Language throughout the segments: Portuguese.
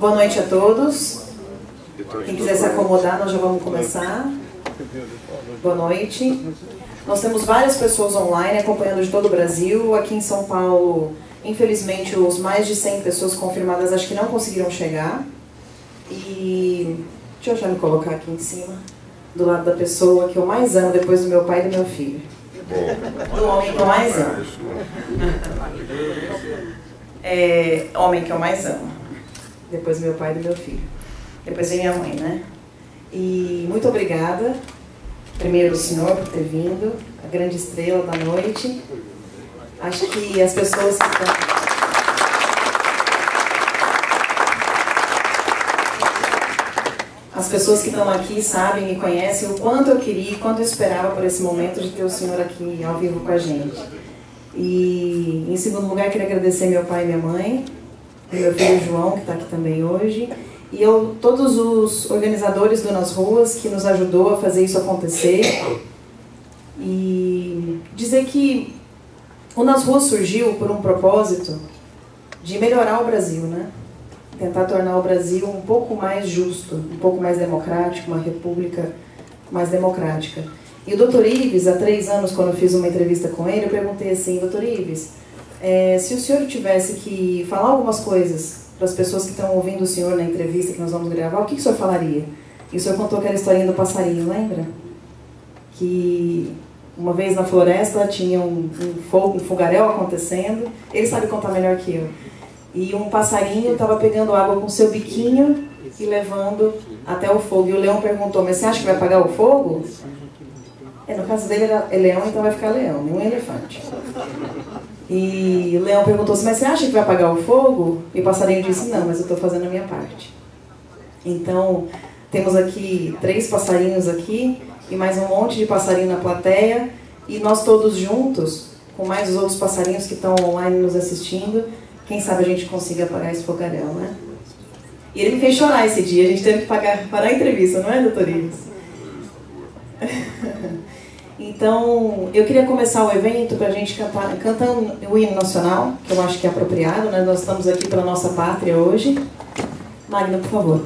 Boa noite a todos. Quem quiser se acomodar, nós já vamos começar. Boa noite. Nós temos várias pessoas online acompanhando de todo o Brasil. Aqui em São Paulo, infelizmente, os mais de 100 pessoas confirmadas acho que não conseguiram chegar. E deixa eu já me colocar aqui em cima, do lado da pessoa que eu mais amo depois do meu pai e do meu filho. Do homem que eu mais amo. É, homem que eu mais amo depois meu pai e do meu filho. Depois vem minha mãe, né? E muito obrigada, primeiro o senhor por ter vindo, a grande estrela da noite. Acho que as pessoas que estão. As pessoas que estão aqui sabem e conhecem o quanto eu queria e quanto eu esperava por esse momento de ter o senhor aqui ao vivo com a gente. E, em segundo lugar, queria agradecer meu pai e minha mãe, meu filho João, que está aqui também hoje, e eu, todos os organizadores do Nas Ruas que nos ajudou a fazer isso acontecer. E dizer que o Nas Ruas surgiu por um propósito de melhorar o Brasil, né? Tentar tornar o Brasil um pouco mais justo, um pouco mais democrático, uma república mais democrática. E o doutor Ives, há três anos, quando eu fiz uma entrevista com ele, eu perguntei assim, doutor Ives, é, se o senhor tivesse que falar algumas coisas para as pessoas que estão ouvindo o senhor na entrevista que nós vamos gravar, o que, que o senhor falaria? E o senhor contou aquela historinha do passarinho, lembra? Que uma vez na floresta tinha um, um fogo, um fogaréu acontecendo. Ele sabe contar melhor que eu. E um passarinho estava pegando água com seu biquinho e levando até o fogo. E o leão perguntou: Mas você acha que vai apagar o fogo? É, no caso dele ele é leão, então vai ficar leão, um elefante. E o leão perguntou assim, mas você acha que vai apagar o fogo? E o passarinho disse, não, mas eu estou fazendo a minha parte. Então, temos aqui três passarinhos aqui e mais um monte de passarinho na plateia. E nós todos juntos, com mais os outros passarinhos que estão online nos assistindo, quem sabe a gente consiga apagar esse fogaréu, né? E ele me fez chorar esse dia, a gente teve que pagar, parar a entrevista, não é, doutor Ives? Então, eu queria começar o evento para a gente cantar, cantando o hino nacional, que eu acho que é apropriado, né? Nós estamos aqui pela nossa pátria hoje. Magna, por favor.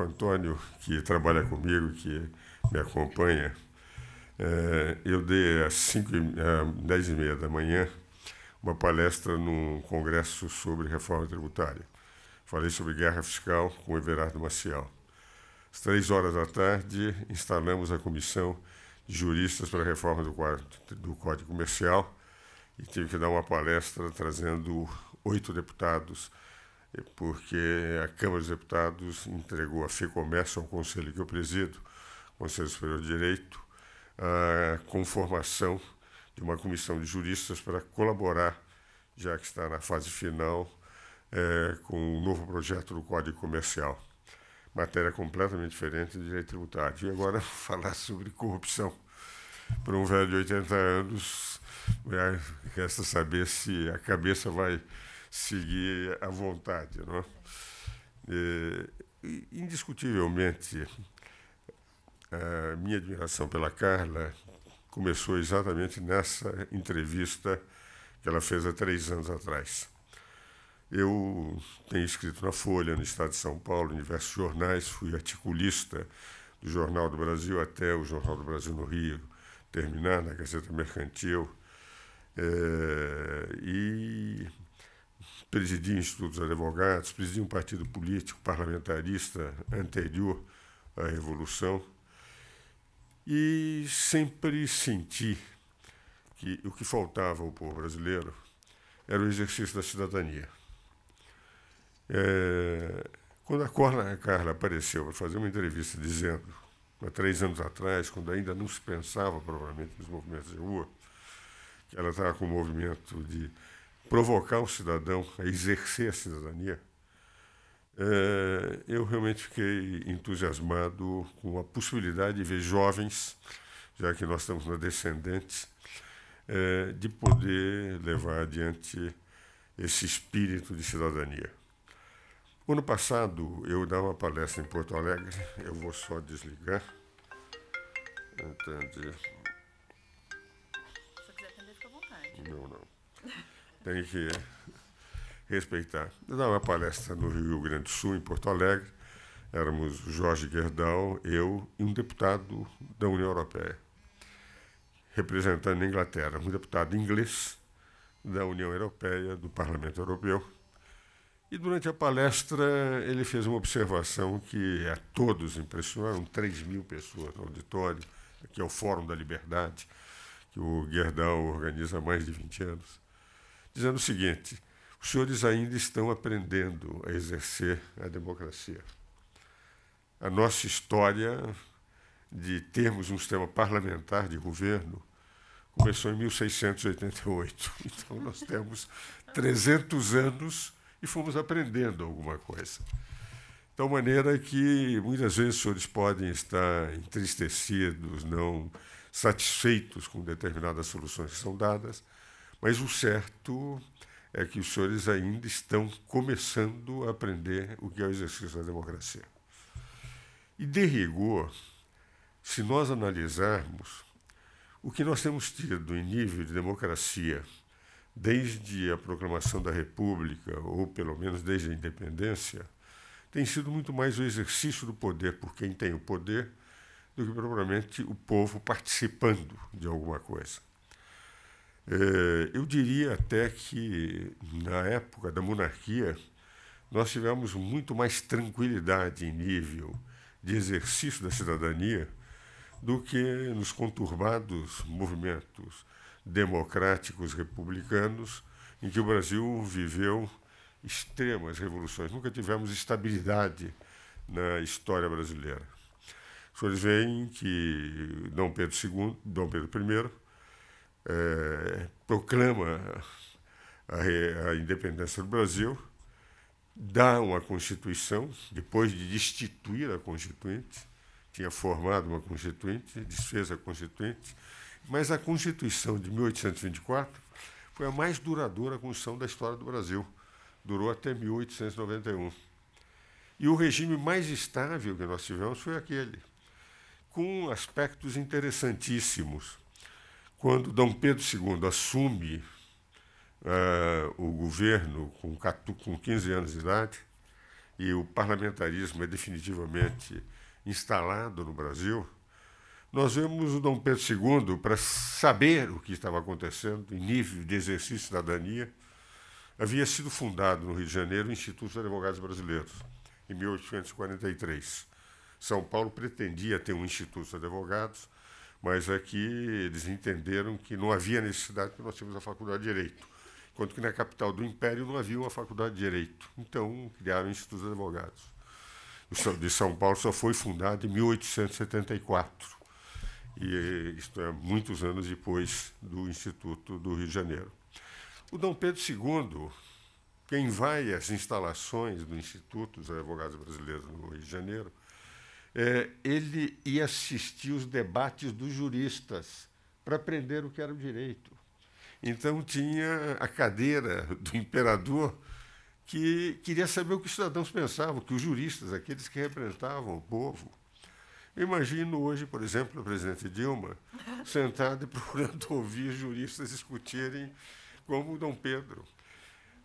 Marco Antônio, que trabalha comigo, que me acompanha, é, eu dei às 5, 10 eh, e meia da manhã uma palestra num congresso sobre reforma tributária. Falei sobre guerra fiscal com Everardo Maciel. Às três horas da tarde, instalamos a comissão de juristas para a reforma do, do Código Comercial e tive que dar uma palestra trazendo oito deputados porque a Câmara dos Deputados entregou a FEComércio, ao conselho que eu presido, Conselho Superior de Direito, a conformação de uma comissão de juristas para colaborar, já que está na fase final, é, com o um novo projeto do Código Comercial. Matéria completamente diferente de direito tributário. E agora falar sobre corrupção. Para um velho de 80 anos, é, resta saber se a cabeça vai seguir à vontade. Não? É, é indiscutivelmente, a minha admiração pela Carla começou exatamente nessa entrevista que ela fez há três anos atrás. Eu tenho escrito na Folha, no Estado de São Paulo, em diversos jornais, fui articulista do Jornal do Brasil até o Jornal do Brasil no Rio, terminar na Gazeta Mercantil. É, e o institutos dos advogados, presidia um partido político parlamentarista anterior à Revolução e sempre senti que o que faltava ao povo brasileiro era o exercício da cidadania. É, quando a Carla apareceu para fazer uma entrevista dizendo, há três anos atrás, quando ainda não se pensava provavelmente nos movimentos de rua, que ela estava com o movimento de provocar o cidadão a exercer a cidadania, eh, eu realmente fiquei entusiasmado com a possibilidade de ver jovens, já que nós estamos na Descendentes, eh, de poder levar adiante esse espírito de cidadania. Ano passado, eu dava uma palestra em Porto Alegre, eu vou só desligar. Entendi. Se quiser atender, fica à vontade. Não, não tem que respeitar. Eu dava uma palestra no Rio Grande do Sul, em Porto Alegre. Éramos Jorge Guerdão, eu e um deputado da União Europeia, representando a Inglaterra, um deputado inglês da União Europeia, do Parlamento Europeu. E durante a palestra ele fez uma observação que a todos impressionaram, 3 mil pessoas no auditório, que é o Fórum da Liberdade, que o Guerdão organiza há mais de 20 anos dizendo o seguinte: os senhores ainda estão aprendendo a exercer a democracia. A nossa história de termos um sistema parlamentar de governo começou em 1688. Então, nós temos 300 anos e fomos aprendendo alguma coisa. De então, tal maneira que muitas vezes os senhores podem estar entristecidos, não satisfeitos com determinadas soluções que são dadas, mas o certo é que os senhores ainda estão começando a aprender o que é o exercício da democracia. E, de rigor, se nós analisarmos o que nós temos tido em nível de democracia desde a proclamação da República, ou pelo menos desde a independência, tem sido muito mais o exercício do poder por quem tem o poder do que propriamente o povo participando de alguma coisa. Eh, eu diria até que, na época da monarquia, nós tivemos muito mais tranquilidade em nível de exercício da cidadania do que nos conturbados movimentos democráticos republicanos em que o Brasil viveu extremas revoluções. Nunca tivemos estabilidade na história brasileira. Os senhores veem que Dom Pedro II, Dom Pedro I é, proclama a, a independência do Brasil, dá uma Constituição, depois de destituir a Constituinte, tinha formado uma Constituinte, desfez a Constituinte, mas a Constituição de 1824 foi a mais duradoura Constituição da história do Brasil. Durou até 1891. E o regime mais estável que nós tivemos foi aquele, com aspectos interessantíssimos. Quando Dom Pedro II assume uh, o governo com, 14, com 15 anos de idade e o parlamentarismo é definitivamente instalado no Brasil, nós vemos o Dom Pedro II, para saber o que estava acontecendo em nível de exercício de cidadania, havia sido fundado no Rio de Janeiro o Instituto de Advogados Brasileiros, em 1843. São Paulo pretendia ter um Instituto de Advogados, mas é que eles entenderam que não havia necessidade porque nós tínhamos a faculdade de Direito, enquanto que na capital do Império não havia uma faculdade de Direito. Então, criaram o Instituto de Advogados. O de São Paulo só foi fundado em 1874, e isto é muitos anos depois do Instituto do Rio de Janeiro. O Dom Pedro II, quem vai às instalações do Instituto dos Advogados Brasileiros no Rio de Janeiro, é, ele ia assistir os debates dos juristas para aprender o que era o direito. Então tinha a cadeira do imperador que queria saber o que os cidadãos pensavam, que os juristas, aqueles que representavam o povo. Eu imagino hoje, por exemplo, o presidente Dilma sentada e procurando ouvir juristas discutirem como Dom Pedro.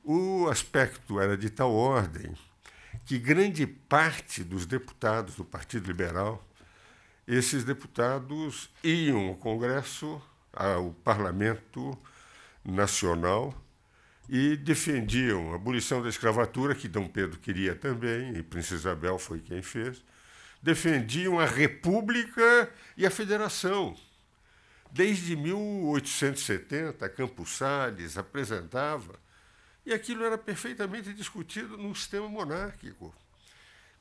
O aspecto era de tal ordem que grande parte dos deputados do Partido Liberal, esses deputados iam ao Congresso, ao Parlamento Nacional, e defendiam a abolição da escravatura, que Dom Pedro queria também, e Princesa Isabel foi quem fez, defendiam a República e a Federação. Desde 1870, Campos Salles apresentava e aquilo era perfeitamente discutido no sistema monárquico.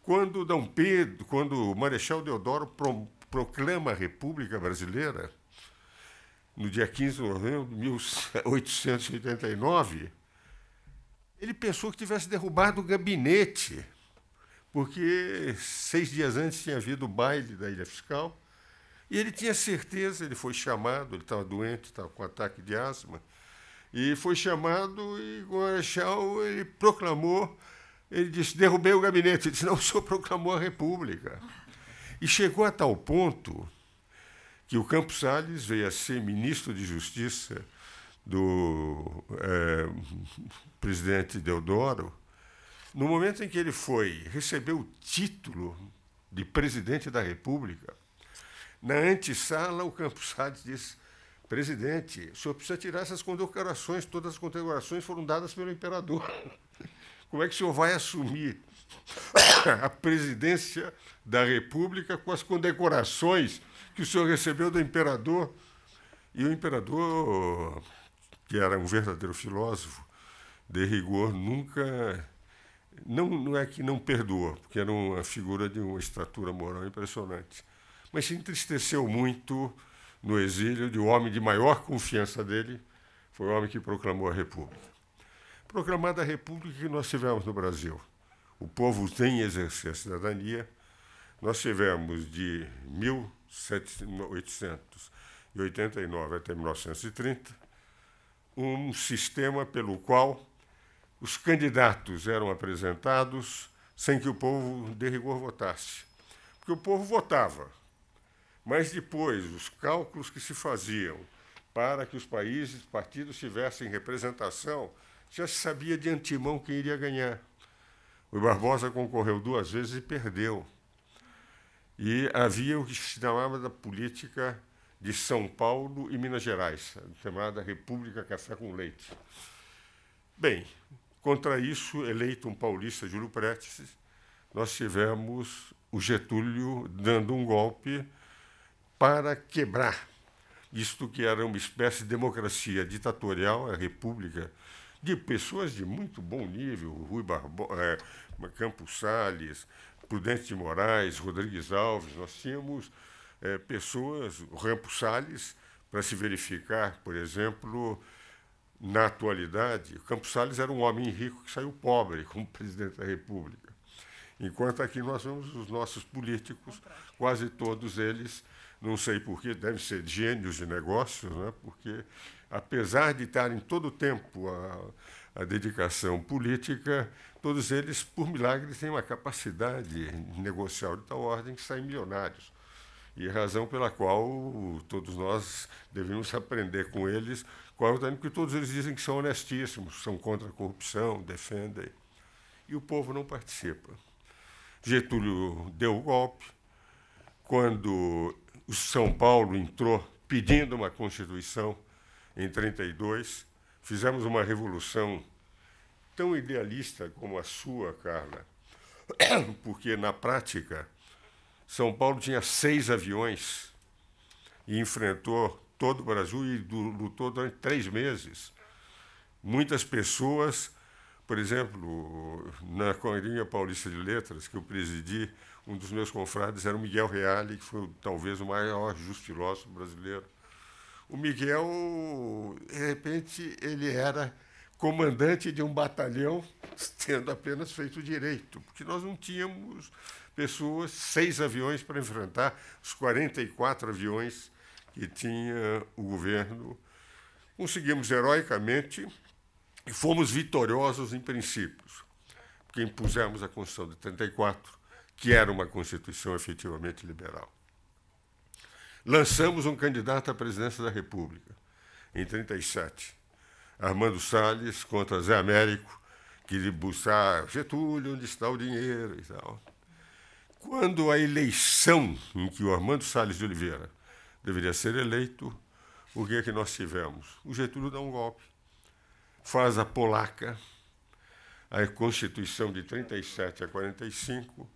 Quando Dom Pedro, quando o Marechal Deodoro pro, proclama a República Brasileira, no dia 15 de novembro de 1889, ele pensou que tivesse derrubado o gabinete, porque seis dias antes tinha havido o baile da Ilha Fiscal, e ele tinha certeza, ele foi chamado, ele estava doente, estava com ataque de asma, e foi chamado e Guaraxal ele proclamou, ele disse, derrubei o gabinete. Ele disse, não, o senhor proclamou a República. E chegou a tal ponto que o Campos Salles veio a ser ministro de Justiça do é, presidente Deodoro, no momento em que ele foi receber o título de presidente da República, na antessala o Campos Salles disse: Presidente, o senhor precisa tirar essas condecorações, todas as condecorações foram dadas pelo imperador. Como é que o senhor vai assumir a presidência da República com as condecorações que o senhor recebeu do imperador? E o imperador, que era um verdadeiro filósofo, de rigor, nunca. Não, não é que não perdoa, porque era uma figura de uma estatura moral impressionante, mas se entristeceu muito no exílio de um homem de maior confiança dele, foi o homem que proclamou a República. Proclamada a República que nós tivemos no Brasil, o povo tem exercer a cidadania, nós tivemos de 1889 até 1930 um sistema pelo qual os candidatos eram apresentados sem que o povo de rigor votasse. Porque o povo votava, mas depois, os cálculos que se faziam para que os países, partidos tivessem representação, já se sabia de antemão quem iria ganhar. O Barbosa concorreu duas vezes e perdeu. E havia o que se chamava da política de São Paulo e Minas Gerais, chamada República Café com Leite. Bem, contra isso, eleito um paulista, Júlio Prestes, nós tivemos o Getúlio dando um golpe para quebrar isto que era uma espécie de democracia ditatorial, a república, de pessoas de muito bom nível, Rui Barbosa, é, Campos Salles, Prudente de Moraes, Rodrigues Alves, nós tínhamos é, pessoas, o Campos Salles, para se verificar, por exemplo, na atualidade, Campos Salles era um homem rico que saiu pobre como presidente da República. Enquanto aqui nós vemos os nossos políticos, quase todos eles não sei porquê, devem ser gênios de negócios, né? porque, apesar de estarem todo o tempo a, a dedicação política, todos eles, por milagre, têm uma capacidade negocial de tal ordem que saem milionários. E é a razão pela qual todos nós devemos aprender com eles, qual é que todos eles dizem que são honestíssimos, são contra a corrupção, defendem. E o povo não participa. Getúlio deu o golpe. Quando o São Paulo entrou pedindo uma Constituição em 32, fizemos uma revolução tão idealista como a sua, Carla, porque na prática São Paulo tinha seis aviões e enfrentou todo o Brasil e lutou durante três meses. Muitas pessoas, por exemplo, na Corinha Paulista de Letras, que eu presidi, um dos meus confrades era o Miguel Reale, que foi talvez o maior justilócio brasileiro. O Miguel, de repente, ele era comandante de um batalhão, tendo apenas feito direito, porque nós não tínhamos pessoas, seis aviões para enfrentar os 44 aviões que tinha o governo. Conseguimos heroicamente e fomos vitoriosos em princípios, porque impusemos a Constituição de 34, que era uma Constituição efetivamente liberal. Lançamos um candidato à presidência da República, em 1937, Armando Salles contra Zé Américo, que buscar Getúlio, onde está o dinheiro e tal. Quando a eleição em que o Armando Salles de Oliveira deveria ser eleito, o que é que nós tivemos? O Getúlio dá um golpe, faz a polaca, a Constituição de 37 a 45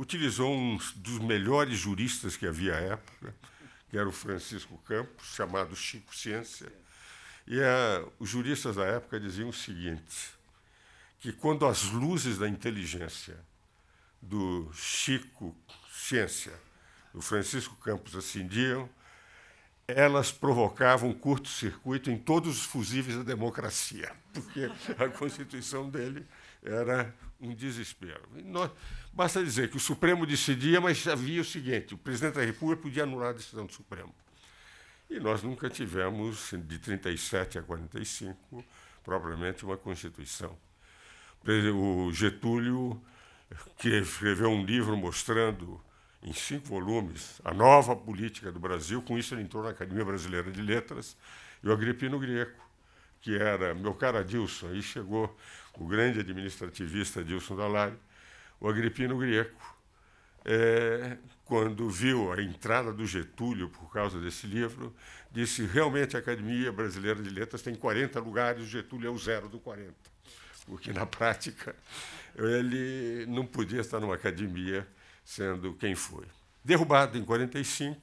utilizou um dos melhores juristas que havia à época, que era o Francisco Campos, chamado Chico Ciência. E eh, os juristas da época diziam o seguinte: que quando as luzes da inteligência do Chico Ciência, do Francisco Campos acendiam, elas provocavam um curto-circuito em todos os fusíveis da democracia, porque a Constituição dele era um desespero. Nós, basta dizer que o Supremo decidia, mas havia o seguinte: o presidente da República podia anular a decisão do Supremo. E nós nunca tivemos, de 37 a 45, propriamente uma Constituição. O Getúlio, que escreveu um livro mostrando em cinco volumes a nova política do Brasil, com isso ele entrou na Academia Brasileira de Letras, e o Agripino Greco, que era meu cara Dilson, aí chegou o grande administrativista Dilson Dallari, o Agripino Greco, é, quando viu a entrada do Getúlio por causa desse livro, disse realmente a Academia Brasileira de Letras tem 40 lugares, o Getúlio é o zero do 40. Porque, na prática, ele não podia estar numa academia sendo quem foi. Derrubado em 45,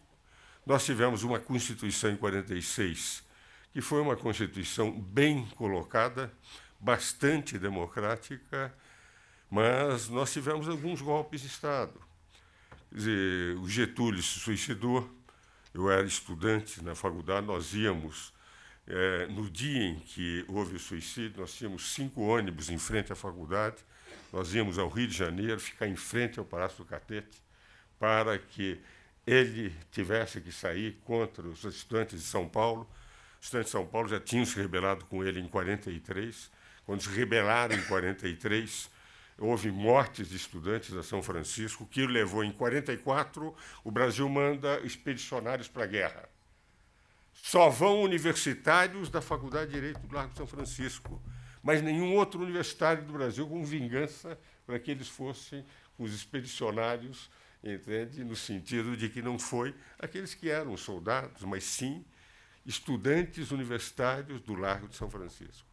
nós tivemos uma Constituição em 46, que foi uma Constituição bem colocada, bastante democrática, mas nós tivemos alguns golpes de Estado. Quer dizer, o Getúlio se suicidou, eu era estudante na faculdade, nós íamos. É, no dia em que houve o suicídio, nós tínhamos cinco ônibus em frente à faculdade, nós íamos ao Rio de Janeiro ficar em frente ao Palácio do Catete para que ele tivesse que sair contra os estudantes de São Paulo. Os estudantes de São Paulo já tinham se rebelado com ele em 43 quando se rebelaram em 43, houve mortes de estudantes da São Francisco, que levou em 44 o Brasil manda expedicionários para a guerra. Só vão universitários da Faculdade de Direito do Largo de São Francisco, mas nenhum outro universitário do Brasil com vingança para que eles fossem os expedicionários, entende? No sentido de que não foi aqueles que eram soldados, mas sim estudantes universitários do Largo de São Francisco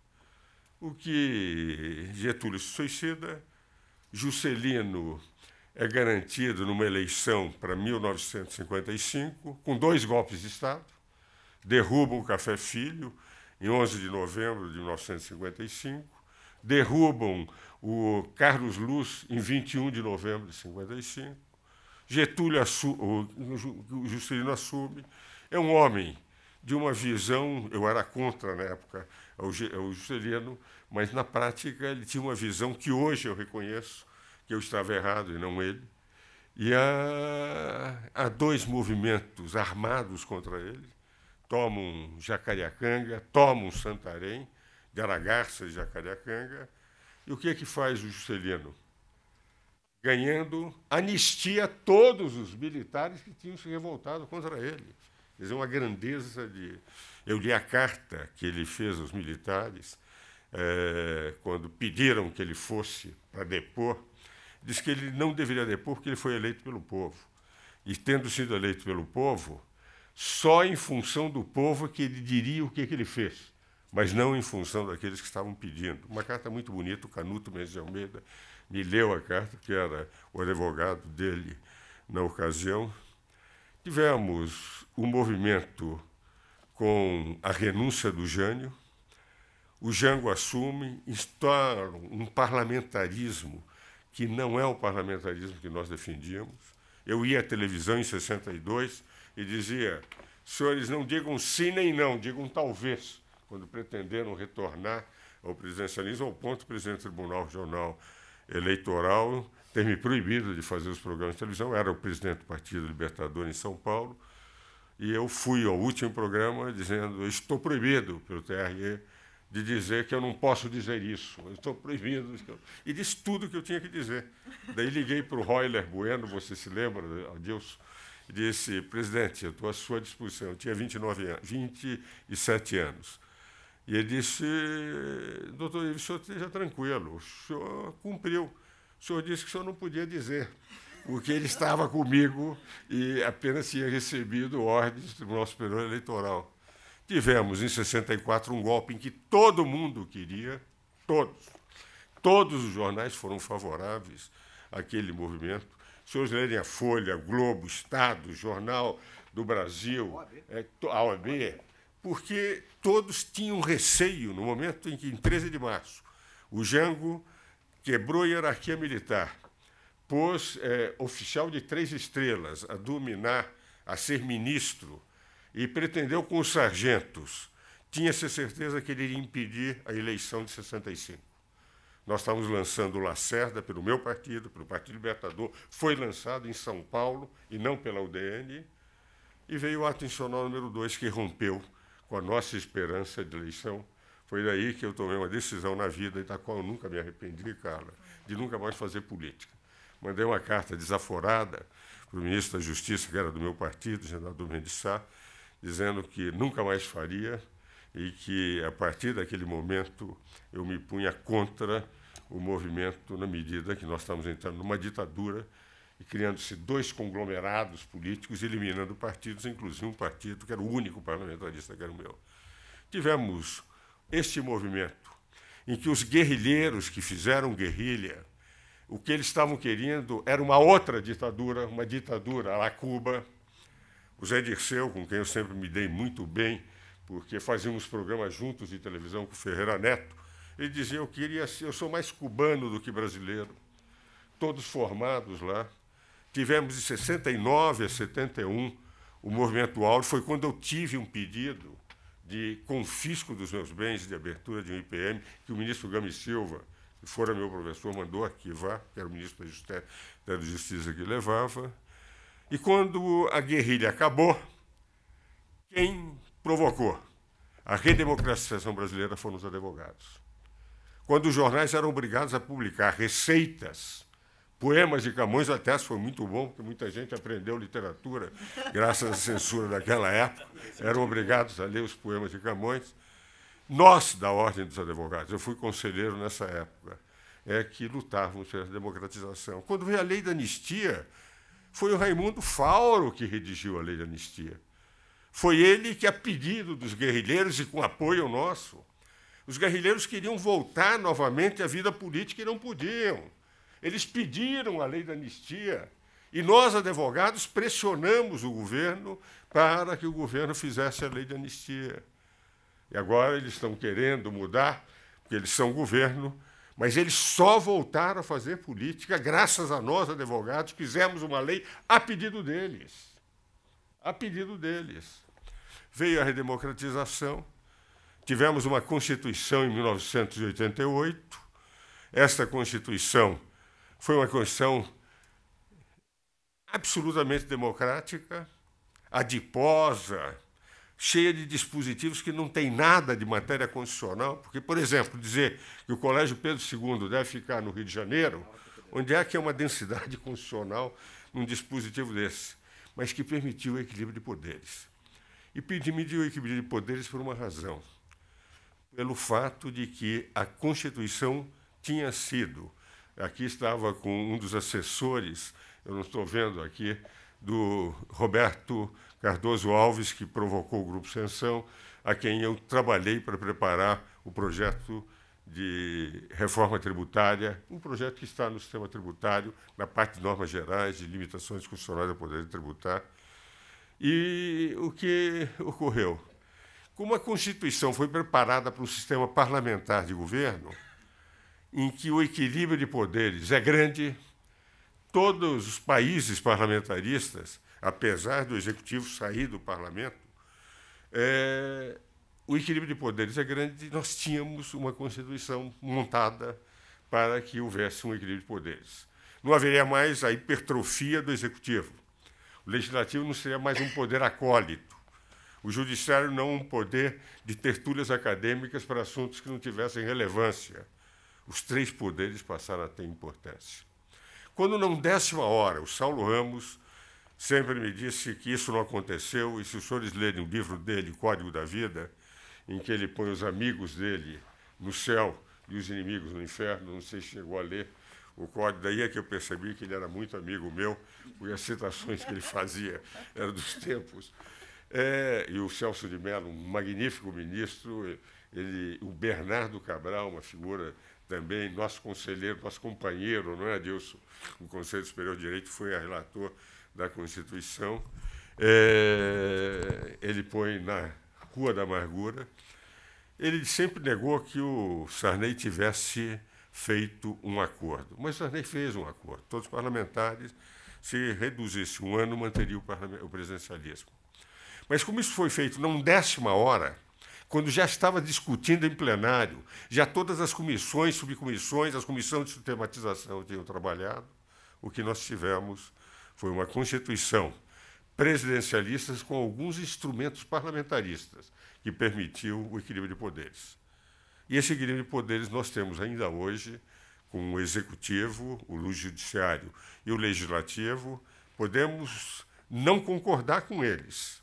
o que Getúlio se suicida, Juscelino é garantido numa eleição para 1955, com dois golpes de Estado, derruba o Café Filho, em 11 de novembro de 1955, derrubam o Carlos Luz em 21 de novembro de 55. Getúlio assume, Juscelino assume, é um homem de uma visão, eu era contra na época o Juscelino, mas na prática ele tinha uma visão que hoje eu reconheço que eu estava errado e não ele. E há, há dois movimentos armados contra ele, tomam Jacareacanga, tomam Santarém, de e Jacareacanga. E o que é que faz o Juscelino? Ganhando anistia a todos os militares que tinham se revoltado contra ele. Quer dizer, uma grandeza de. Eu li a carta que ele fez aos militares, é, quando pediram que ele fosse para depor. Diz que ele não deveria depor porque ele foi eleito pelo povo. E, tendo sido eleito pelo povo, só em função do povo é que ele diria o que, é que ele fez, mas não em função daqueles que estavam pedindo. Uma carta muito bonita, o Canuto Mendes de Almeida me leu a carta, que era o advogado dele na ocasião, Tivemos o um movimento com a renúncia do Jânio, o Jango assume, instala um parlamentarismo que não é o parlamentarismo que nós defendíamos. Eu ia à televisão em 62 e dizia: senhores, não digam sim nem não, digam talvez, quando pretenderam retornar ao presidencialismo, ao ponto do presidente do Tribunal Regional Eleitoral ter me proibido de fazer os programas de televisão. Eu era o presidente do Partido Libertador em São Paulo. E eu fui ao último programa dizendo: estou proibido pelo TRE de dizer que eu não posso dizer isso, eu estou proibido. E disse tudo que eu tinha que dizer. Daí liguei para o Royler Bueno, você se lembra, Adilson, e disse: presidente, eu estou à sua disposição. Eu tinha 29 anos, 27 anos. E ele disse: doutor o senhor esteja tranquilo, o senhor cumpriu o senhor disse que o senhor não podia dizer, porque ele estava comigo e apenas tinha recebido ordens do nosso Superior Eleitoral. Tivemos, em 64, um golpe em que todo mundo queria, todos. Todos os jornais foram favoráveis àquele movimento. Se os lerem a Folha, Globo, Estado, Jornal do Brasil, a OAB, é, porque todos tinham receio no momento em que, em 13 de março, o Jango quebrou a hierarquia militar, pôs é, oficial de três estrelas a dominar, a ser ministro, e pretendeu com os sargentos. Tinha-se certeza que ele iria impedir a eleição de 65. Nós estávamos lançando o Lacerda pelo meu partido, pelo Partido Libertador, foi lançado em São Paulo e não pela UDN, e veio o ato institucional número 2 que rompeu com a nossa esperança de eleição foi daí que eu tomei uma decisão na vida, da qual eu nunca me arrependi, Carla, de nunca mais fazer política. Mandei uma carta desaforada para o ministro da Justiça, que era do meu partido, general Domingos Sá, dizendo que nunca mais faria e que, a partir daquele momento, eu me punha contra o movimento na medida que nós estamos entrando numa ditadura e criando-se dois conglomerados políticos, eliminando partidos, inclusive um partido que era o único parlamentarista que era o meu. Tivemos este movimento, em que os guerrilheiros que fizeram guerrilha, o que eles estavam querendo era uma outra ditadura, uma ditadura lá Cuba. O Zé Dirceu, com quem eu sempre me dei muito bem, porque fazíamos programas juntos de televisão com o Ferreira Neto, ele dizia: Eu queria ser, eu sou mais cubano do que brasileiro. Todos formados lá. Tivemos de 69 a 71 o movimento áureo. Foi quando eu tive um pedido de confisco dos meus bens, de abertura de um IPM, que o ministro Gami Silva, que fora meu professor, mandou arquivar, que era o ministro da Justiça, da Justiça que levava. E quando a guerrilha acabou, quem provocou a redemocratização brasileira foram os advogados. Quando os jornais eram obrigados a publicar receitas Poemas de Camões até foi muito bom, porque muita gente aprendeu literatura graças à censura daquela época. Eram obrigados a ler os poemas de Camões. Nós, da Ordem dos Advogados, eu fui conselheiro nessa época, é que lutávamos pela democratização. Quando veio a lei da anistia, foi o Raimundo Fauro que redigiu a lei da anistia. Foi ele que, a pedido dos guerrilheiros e com apoio nosso, os guerrilheiros queriam voltar novamente à vida política e não podiam eles pediram a lei da anistia. E nós, advogados, pressionamos o governo para que o governo fizesse a lei de anistia. E agora eles estão querendo mudar, porque eles são governo, mas eles só voltaram a fazer política graças a nós, advogados, fizemos uma lei a pedido deles. A pedido deles. Veio a redemocratização, tivemos uma Constituição em 1988. Esta Constituição foi uma Constituição absolutamente democrática, adiposa, cheia de dispositivos que não tem nada de matéria constitucional, porque, por exemplo, dizer que o Colégio Pedro II deve ficar no Rio de Janeiro, onde é que é uma densidade constitucional num dispositivo desse, mas que permitiu o equilíbrio de poderes. E permitiu o equilíbrio de poderes por uma razão, pelo fato de que a Constituição tinha sido Aqui estava com um dos assessores, eu não estou vendo aqui, do Roberto Cardoso Alves, que provocou o Grupo Sensão, a quem eu trabalhei para preparar o projeto de reforma tributária, um projeto que está no sistema tributário, na parte de normas gerais, de limitações constitucionais ao poder tributar. E o que ocorreu? Como a Constituição foi preparada para um sistema parlamentar de governo, em que o equilíbrio de poderes é grande, todos os países parlamentaristas, apesar do executivo sair do parlamento, é, o equilíbrio de poderes é grande. Nós tínhamos uma constituição montada para que houvesse um equilíbrio de poderes. Não haveria mais a hipertrofia do executivo. O legislativo não seria mais um poder acólito. O judiciário não um poder de tertúlias acadêmicas para assuntos que não tivessem relevância os três poderes passaram a ter importância. Quando não desce uma hora, o Saulo Ramos sempre me disse que isso não aconteceu, e se os senhores lerem o livro dele, Código da Vida, em que ele põe os amigos dele no céu e os inimigos no inferno, não sei se chegou a ler o código, daí é que eu percebi que ele era muito amigo meu, porque as citações que ele fazia eram dos tempos. É, e o Celso de Mello, um magnífico ministro, ele, o Bernardo Cabral, uma figura também, nosso conselheiro, nosso companheiro, não é, Adilson? O Conselho Superior de Direito foi a relator da Constituição. É, ele põe na Rua da Amargura. Ele sempre negou que o Sarney tivesse feito um acordo, mas o Sarney fez um acordo. Todos os parlamentares, se reduzisse um ano, manteria o, o presencialismo. Mas como isso foi feito não décima hora, quando já estava discutindo em plenário, já todas as comissões, subcomissões, as comissões de sistematização tinham trabalhado, o que nós tivemos foi uma Constituição presidencialista com alguns instrumentos parlamentaristas que permitiu o equilíbrio de poderes. E esse equilíbrio de poderes nós temos ainda hoje com o executivo, o judiciário e o legislativo. Podemos não concordar com eles,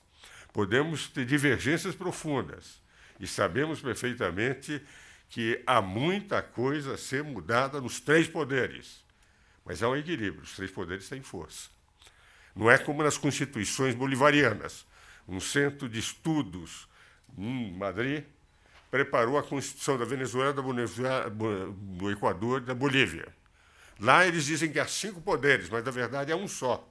podemos ter divergências profundas, e sabemos perfeitamente que há muita coisa a ser mudada nos três poderes. Mas há um equilíbrio, os três poderes têm força. Não é como nas constituições bolivarianas. Um centro de estudos em Madrid preparou a Constituição da Venezuela, da do Equador e da Bolívia. Lá eles dizem que há cinco poderes, mas na verdade é um só.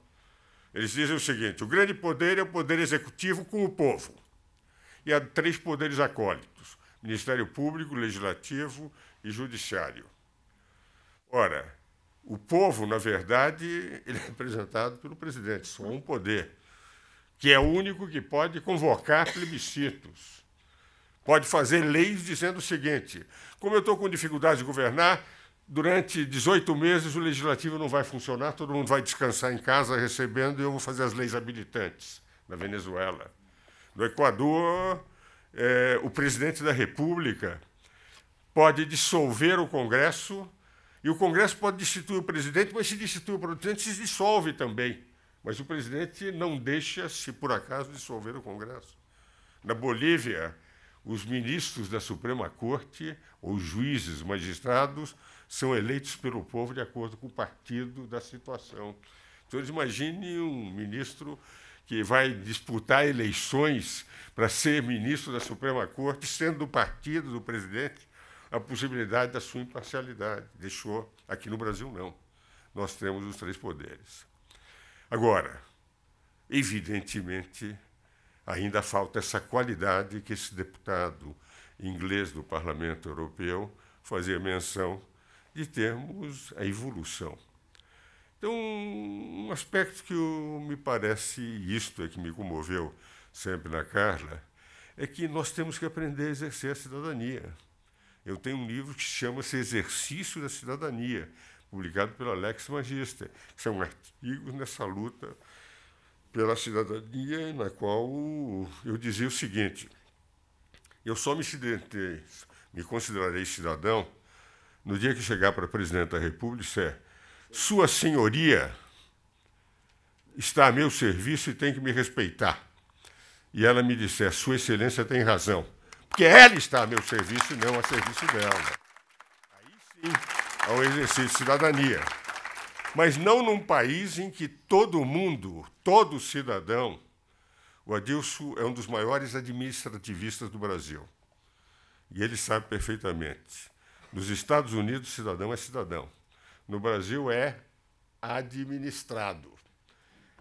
Eles dizem o seguinte: o grande poder é o poder executivo com o povo e a três poderes acólitos: Ministério Público, Legislativo e Judiciário. Ora, o povo, na verdade, ele é representado pelo presidente, só um poder, que é o único que pode convocar plebiscitos. Pode fazer leis dizendo o seguinte: como eu estou com dificuldade de governar, durante 18 meses o legislativo não vai funcionar, todo mundo vai descansar em casa recebendo e eu vou fazer as leis habilitantes na Venezuela. No Equador, é, o presidente da República pode dissolver o Congresso e o Congresso pode destituir o presidente, mas se destituir o presidente, se dissolve também. Mas o presidente não deixa, se por acaso, dissolver o Congresso. Na Bolívia, os ministros da Suprema Corte, ou juízes, magistrados, são eleitos pelo povo de acordo com o partido da situação. Então, imagine um ministro que vai disputar eleições para ser ministro da Suprema Corte, sendo do partido do presidente, a possibilidade da sua imparcialidade. Deixou. Aqui no Brasil, não. Nós temos os três poderes. Agora, evidentemente, ainda falta essa qualidade que esse deputado inglês do Parlamento Europeu fazia menção de termos a evolução. Então, um aspecto que eu, me parece, isto é que me comoveu sempre na Carla, é que nós temos que aprender a exercer a cidadania. Eu tenho um livro que chama-se Exercício da Cidadania, publicado pela Alex Magister, que são artigos nessa luta pela cidadania, na qual eu dizia o seguinte: eu só me me considerarei cidadão no dia que chegar para presidente da República e disser é, sua senhoria está a meu serviço e tem que me respeitar. E ela me disser, Sua Excelência tem razão, porque ela está a meu serviço e não a serviço dela. Aí sim, ao exercício de cidadania. Mas não num país em que todo mundo, todo cidadão, o Adilson é um dos maiores administrativistas do Brasil. E ele sabe perfeitamente. Nos Estados Unidos, cidadão é cidadão no Brasil é administrado.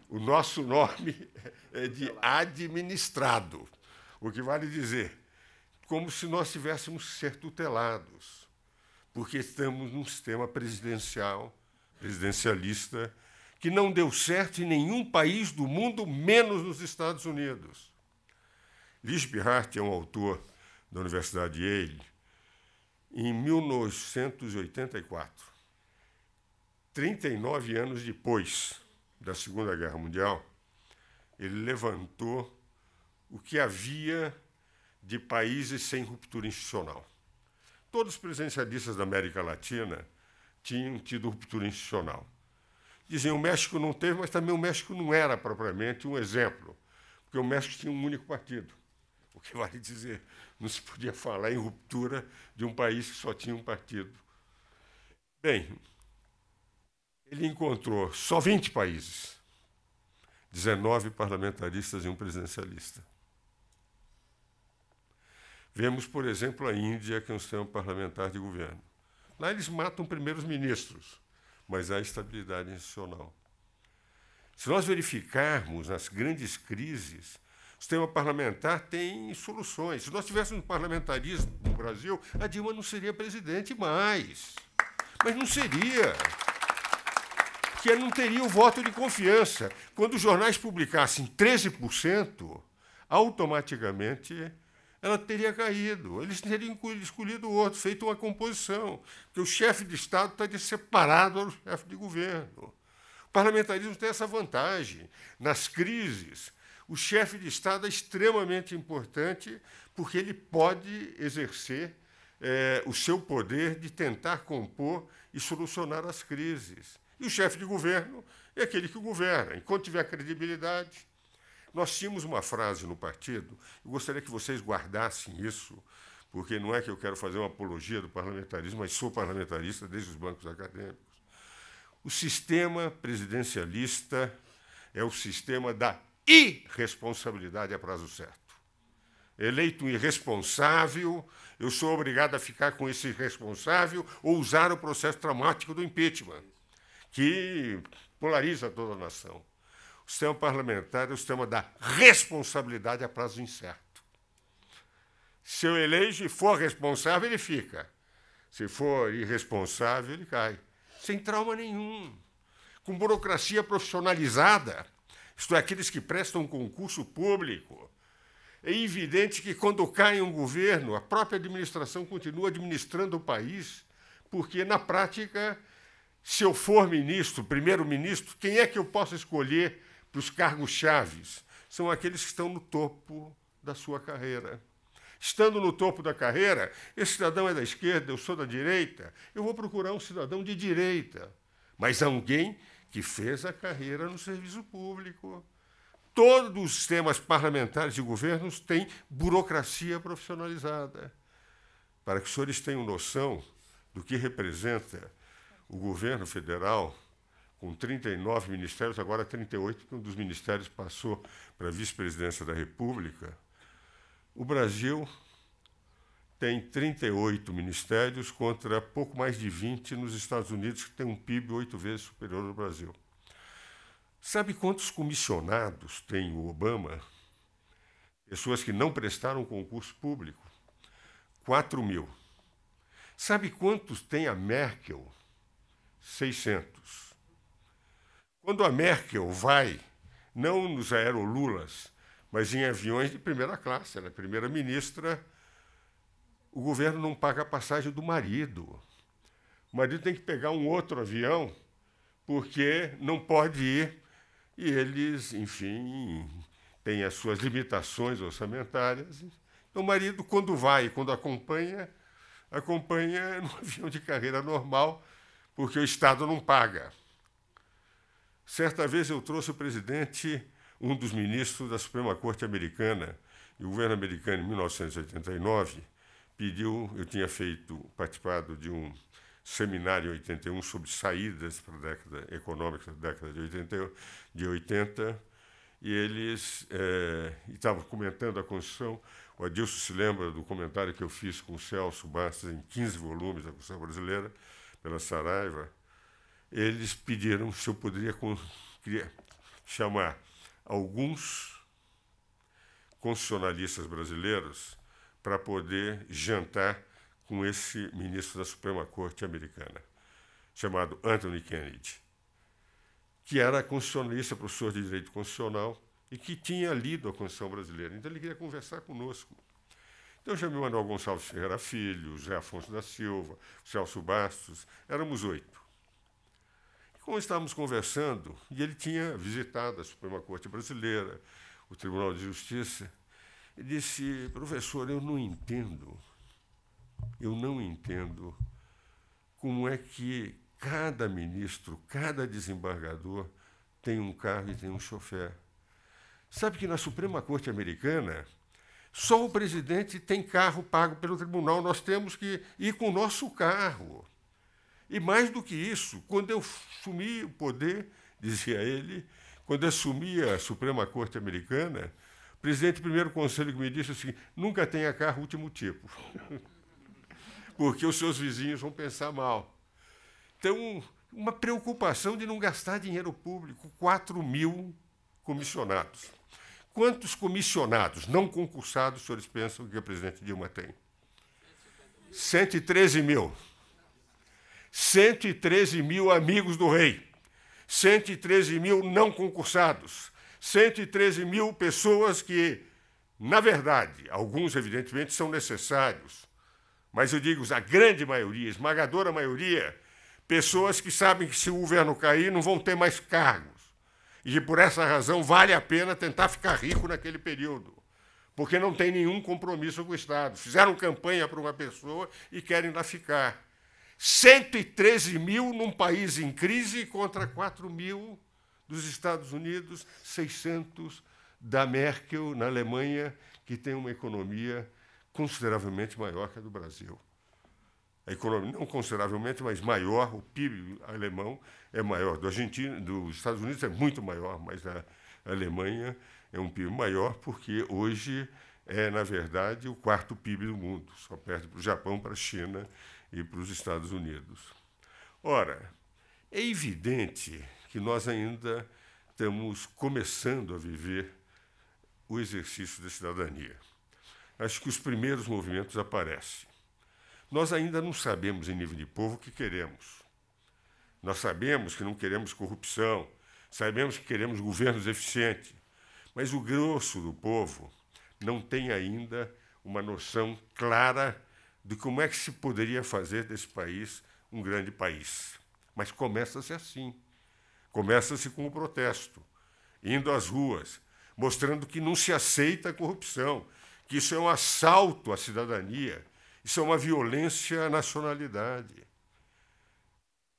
O nosso nome é de administrado, o que vale dizer como se nós tivéssemos ser tutelados, porque estamos num sistema presidencial, presidencialista, que não deu certo em nenhum país do mundo, menos nos Estados Unidos. Lisbeth Hart é um autor da Universidade de Yale, em 1984. 39 anos depois da Segunda Guerra Mundial, ele levantou o que havia de países sem ruptura institucional. Todos os presidencialistas da América Latina tinham tido ruptura institucional. dizem o México não teve, mas também o México não era propriamente um exemplo, porque o México tinha um único partido. O que vale dizer, não se podia falar em ruptura de um país que só tinha um partido. Bem, ele encontrou só 20 países, 19 parlamentaristas e um presidencialista. Vemos, por exemplo, a Índia, que é um sistema parlamentar de governo. Lá eles matam primeiros ministros, mas há estabilidade institucional. Se nós verificarmos nas grandes crises, o sistema parlamentar tem soluções. Se nós tivéssemos parlamentarismo no Brasil, a Dilma não seria presidente mais. Mas não seria que ele não teria o voto de confiança. Quando os jornais publicassem 13%, automaticamente ela teria caído. Eles teriam escolhido outro, feito uma composição, porque o chefe de Estado está separado do chefe de governo. O parlamentarismo tem essa vantagem. Nas crises, o chefe de Estado é extremamente importante porque ele pode exercer é, o seu poder de tentar compor e solucionar as crises. E o chefe de governo é aquele que governa. Enquanto tiver credibilidade. Nós tínhamos uma frase no partido, eu gostaria que vocês guardassem isso, porque não é que eu quero fazer uma apologia do parlamentarismo, mas sou parlamentarista desde os bancos acadêmicos. O sistema presidencialista é o sistema da irresponsabilidade a prazo certo. Eleito um irresponsável, eu sou obrigado a ficar com esse irresponsável ou usar o processo traumático do impeachment que polariza toda a nação. O sistema parlamentar é o sistema da responsabilidade a prazo incerto. Se eu elejo e for responsável, ele fica. Se for irresponsável, ele cai. Sem trauma nenhum. Com burocracia profissionalizada. Isto é, aqueles que prestam concurso público. É evidente que, quando cai um governo, a própria administração continua administrando o país, porque, na prática, se eu for ministro, primeiro-ministro, quem é que eu posso escolher para os cargos chaves? São aqueles que estão no topo da sua carreira. Estando no topo da carreira, esse cidadão é da esquerda, eu sou da direita, eu vou procurar um cidadão de direita, mas alguém que fez a carreira no serviço público. Todos os sistemas parlamentares e governos têm burocracia profissionalizada. Para que os senhores tenham noção do que representa o governo federal, com 39 ministérios, agora 38, porque um dos ministérios passou para a vice-presidência da República, o Brasil tem 38 ministérios contra pouco mais de 20 nos Estados Unidos, que tem um PIB oito vezes superior ao Brasil. Sabe quantos comissionados tem o Obama? Pessoas que não prestaram concurso público. 4 mil. Sabe quantos tem a Merkel? 600. Quando a Merkel vai, não nos aerolulas, mas em aviões de primeira classe, ela é primeira-ministra, o governo não paga a passagem do marido. O marido tem que pegar um outro avião, porque não pode ir. E eles, enfim, têm as suas limitações orçamentárias. Então, o marido, quando vai, quando acompanha, acompanha no avião de carreira normal, porque o Estado não paga. Certa vez eu trouxe o presidente, um dos ministros da Suprema Corte Americana, e o governo americano, em 1989, pediu, eu tinha feito, participado de um seminário em 81 sobre saídas para a década econômica da década de 80, de 80 e eles é, estavam comentando a Constituição. O Adilson se lembra do comentário que eu fiz com o Celso Bastos em 15 volumes da Constituição Brasileira, pela Saraiva, eles pediram se eu poderia chamar alguns constitucionalistas brasileiros para poder jantar com esse ministro da Suprema Corte americana, chamado Anthony Kennedy, que era constitucionalista, professor de direito constitucional e que tinha lido a Constituição brasileira. Então ele queria conversar conosco. Então, já me Manuel Gonçalves Ferreira Filho, José Afonso da Silva, Celso Bastos, éramos oito. E como estávamos conversando, e ele tinha visitado a Suprema Corte Brasileira, o Tribunal de Justiça, ele disse: professor, eu não entendo, eu não entendo como é que cada ministro, cada desembargador tem um carro e tem um chofer. Sabe que na Suprema Corte Americana, só o presidente tem carro pago pelo tribunal, nós temos que ir com o nosso carro. E mais do que isso, quando eu sumi o poder, dizia ele, quando assumi a Suprema Corte Americana, o presidente do primeiro conselho que me disse assim: nunca tenha carro último tipo, porque os seus vizinhos vão pensar mal. Então, uma preocupação de não gastar dinheiro público, 4 mil comissionados. Quantos comissionados não concursados os senhores pensam que a presidente Dilma tem? 113 mil. 113 mil amigos do rei. 113 mil não concursados. 113 mil pessoas que, na verdade, alguns evidentemente são necessários, mas eu digo a grande maioria, esmagadora maioria, pessoas que sabem que se o governo cair não vão ter mais cargos e por essa razão vale a pena tentar ficar rico naquele período, porque não tem nenhum compromisso com o Estado. Fizeram campanha para uma pessoa e querem lá ficar. 113 mil num país em crise contra 4 mil dos Estados Unidos, 600 da Merkel na Alemanha, que tem uma economia consideravelmente maior que a do Brasil. A economia, não consideravelmente, mas maior, o PIB alemão é maior. Do Argentina, dos Estados Unidos é muito maior, mas a Alemanha é um PIB maior porque hoje é, na verdade, o quarto PIB do mundo. Só perde para o Japão, para a China e para os Estados Unidos. Ora, é evidente que nós ainda estamos começando a viver o exercício da cidadania. Acho que os primeiros movimentos aparecem. Nós ainda não sabemos, em nível de povo, o que queremos nós sabemos que não queremos corrupção, sabemos que queremos governos eficientes, mas o grosso do povo não tem ainda uma noção clara de como é que se poderia fazer desse país um grande país. Mas começa-se assim. Começa-se com o protesto, indo às ruas, mostrando que não se aceita a corrupção, que isso é um assalto à cidadania, isso é uma violência à nacionalidade.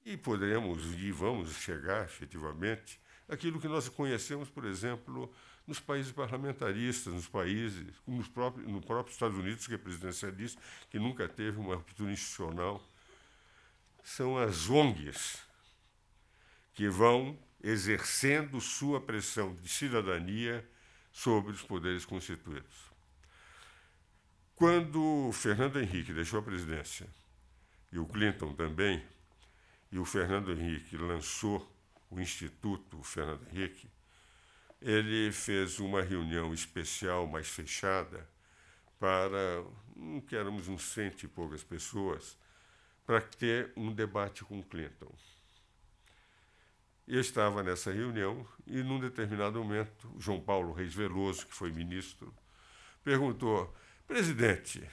E poderemos e vamos chegar efetivamente aquilo que nós conhecemos, por exemplo, nos países parlamentaristas, nos países, nos próprios, no próprio Estados Unidos, que é presidencialista, que nunca teve uma ruptura institucional, são as ONGs que vão exercendo sua pressão de cidadania sobre os poderes constituídos. Quando Fernando Henrique deixou a presidência e o Clinton também, e o Fernando Henrique lançou o Instituto Fernando Henrique, ele fez uma reunião especial, mais fechada, para, não hum, que éramos uns cento e poucas pessoas, para ter um debate com Clinton. Eu estava nessa reunião e, num determinado momento, João Paulo Reis Veloso, que foi ministro, perguntou: presidente,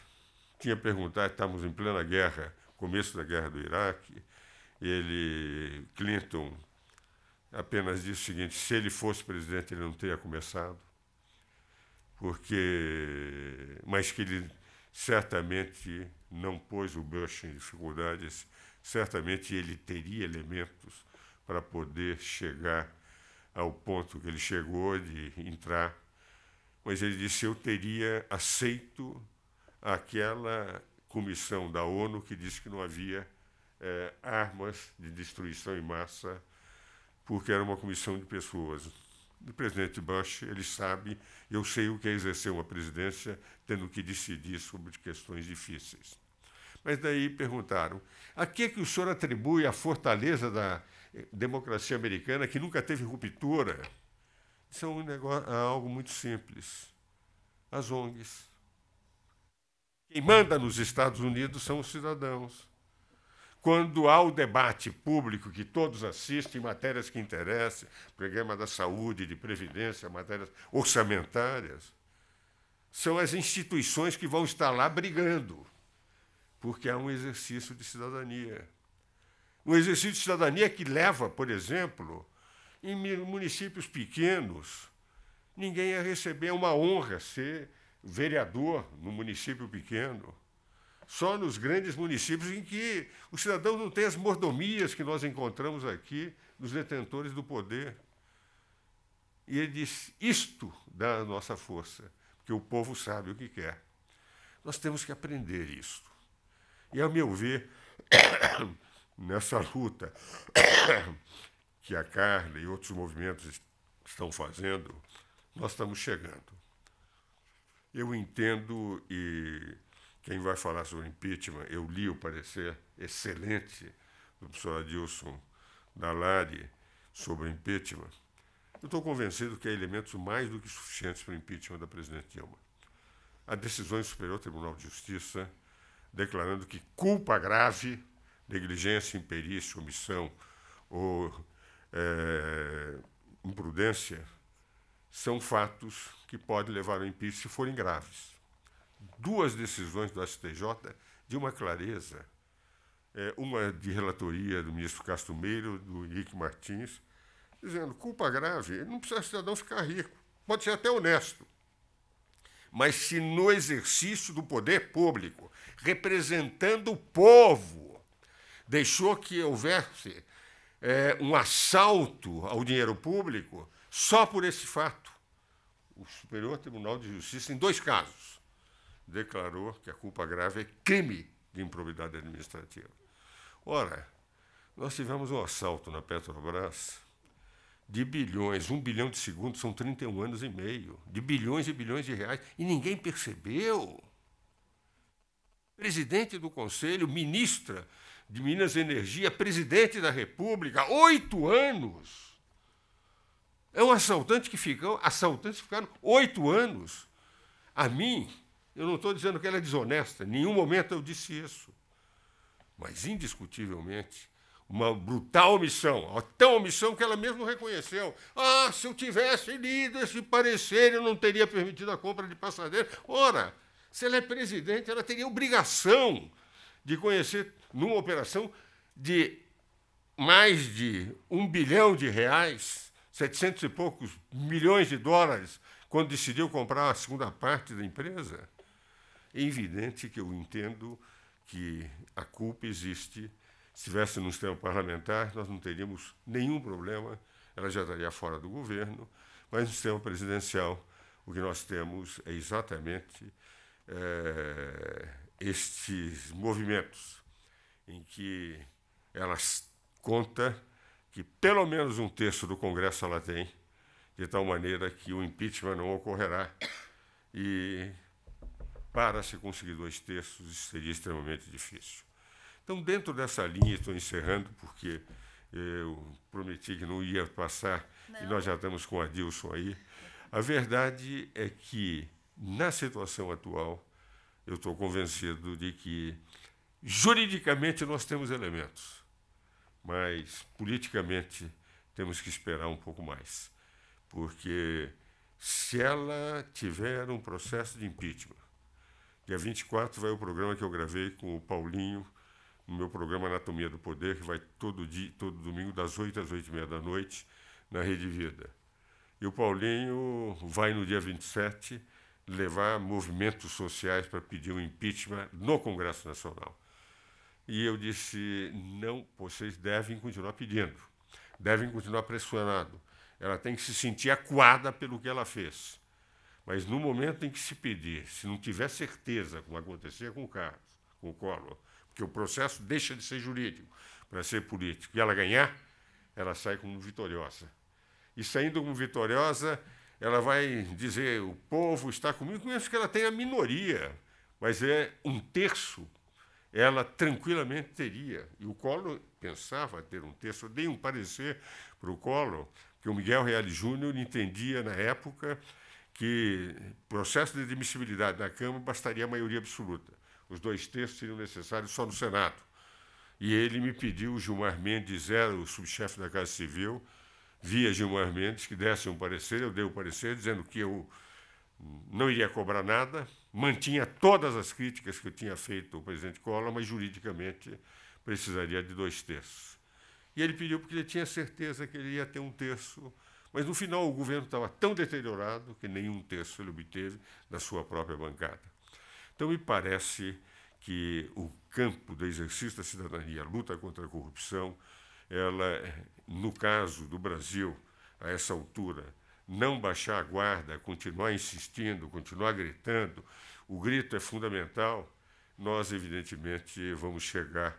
tinha perguntado, estávamos em plena guerra, começo da guerra do Iraque, ele, Clinton, apenas disse o seguinte: se ele fosse presidente, ele não teria começado, porque, mas que ele certamente não pôs o Bush em dificuldades, certamente ele teria elementos para poder chegar ao ponto que ele chegou de entrar. Mas ele disse: eu teria aceito aquela comissão da ONU que disse que não havia é, armas de destruição em massa, porque era uma comissão de pessoas. O presidente Bush, ele sabe, eu sei o que é exercer uma presidência tendo que decidir sobre questões difíceis. Mas daí perguntaram: a que, que o senhor atribui a fortaleza da eh, democracia americana que nunca teve ruptura? Isso é um negócio, é algo muito simples. As ONGs. Quem manda nos Estados Unidos são os cidadãos quando há o debate público que todos assistem, matérias que interessam, programa da saúde, de previdência, matérias orçamentárias, são as instituições que vão estar lá brigando, porque há um exercício de cidadania. Um exercício de cidadania que leva, por exemplo, em municípios pequenos, ninguém a receber. É uma honra ser vereador no município pequeno só nos grandes municípios em que o cidadão não tem as mordomias que nós encontramos aqui dos detentores do poder. E ele diz: Isto dá a nossa força, porque o povo sabe o que quer. Nós temos que aprender isto. E, ao meu ver, nessa luta que a Carla e outros movimentos estão fazendo, nós estamos chegando. Eu entendo e quem vai falar sobre impeachment, eu li o parecer excelente do professor Adilson Dalari sobre impeachment. Eu estou convencido que há é elementos mais do que suficientes para o impeachment da presidente Dilma. Há decisões do Superior Tribunal de Justiça declarando que culpa grave, negligência, imperícia, omissão ou é, imprudência são fatos que podem levar ao impeachment se forem graves duas decisões do STJ de uma clareza, é, uma de relatoria do ministro Castro Meiro, do Henrique Martins, dizendo culpa grave, não precisa o cidadão ficar rico, pode ser até honesto. Mas se no exercício do poder público, representando o povo, deixou que houvesse é, um assalto ao dinheiro público, só por esse fato, o Superior Tribunal de Justiça, em dois casos, declarou que a culpa grave é crime de improbidade administrativa. Ora, nós tivemos um assalto na Petrobras de bilhões, um bilhão de segundos são 31 anos e meio, de bilhões e bilhões de reais, e ninguém percebeu. Presidente do Conselho, ministra de Minas e Energia, presidente da República, oito anos. É um assaltante que ficou, assaltantes ficaram oito anos. A mim, eu não estou dizendo que ela é desonesta, em nenhum momento eu disse isso. Mas, indiscutivelmente, uma brutal omissão, tão omissão que ela mesma reconheceu. Ah, se eu tivesse lido esse parecer, eu não teria permitido a compra de passadeira. Ora, se ela é presidente, ela teria obrigação de conhecer, numa operação de mais de um bilhão de reais, 700 e poucos milhões de dólares, quando decidiu comprar a segunda parte da empresa. É evidente que eu entendo que a culpa existe. Se estivesse no sistema parlamentar, nós não teríamos nenhum problema, ela já estaria fora do governo, mas no sistema presidencial, o que nós temos é exatamente é, estes movimentos em que ela conta que pelo menos um terço do Congresso ela tem, de tal maneira que o impeachment não ocorrerá. E para se conseguir dois terços seria extremamente difícil. Então, dentro dessa linha, estou encerrando, porque eh, eu prometi que não ia passar não. e nós já estamos com a Dilson aí. A verdade é que, na situação atual, eu estou convencido de que, juridicamente, nós temos elementos, mas, politicamente, temos que esperar um pouco mais. Porque, se ela tiver um processo de impeachment, Dia 24 vai o programa que eu gravei com o Paulinho, no meu programa Anatomia do Poder, que vai todo dia, todo domingo, das 8 às 8 e meia da noite, na Rede Vida. E o Paulinho vai no dia 27 levar movimentos sociais para pedir um impeachment no Congresso Nacional. E eu disse: não, vocês devem continuar pedindo, devem continuar pressionando. Ela tem que se sentir acuada pelo que ela fez. Mas no momento em que se pedir, se não tiver certeza, como acontecia com o Carlos, com o Collor, porque o processo deixa de ser jurídico para ser político, e ela ganhar, ela sai como vitoriosa. E saindo como vitoriosa, ela vai dizer: o povo está comigo, mesmo que ela tenha minoria, mas é um terço ela tranquilamente teria. E o Collor pensava ter um terço. Eu dei um parecer para o Collor, que o Miguel Reale Júnior entendia na época que processo de admissibilidade na Câmara bastaria a maioria absoluta. Os dois terços seriam necessários só no Senado. E ele me pediu, o Gilmar Mendes era o subchefe da Casa Civil, via Gilmar Mendes que desse um parecer, eu dei o um parecer dizendo que eu não iria cobrar nada, mantinha todas as críticas que eu tinha feito ao presidente Collor, mas juridicamente precisaria de dois terços. E ele pediu porque ele tinha certeza que ele ia ter um terço mas no final o governo estava tão deteriorado que nenhum terço ele obteve da sua própria bancada. Então me parece que o campo do exercício da cidadania, a luta contra a corrupção, ela, no caso do Brasil, a essa altura, não baixar a guarda, continuar insistindo, continuar gritando, o grito é fundamental, nós evidentemente vamos chegar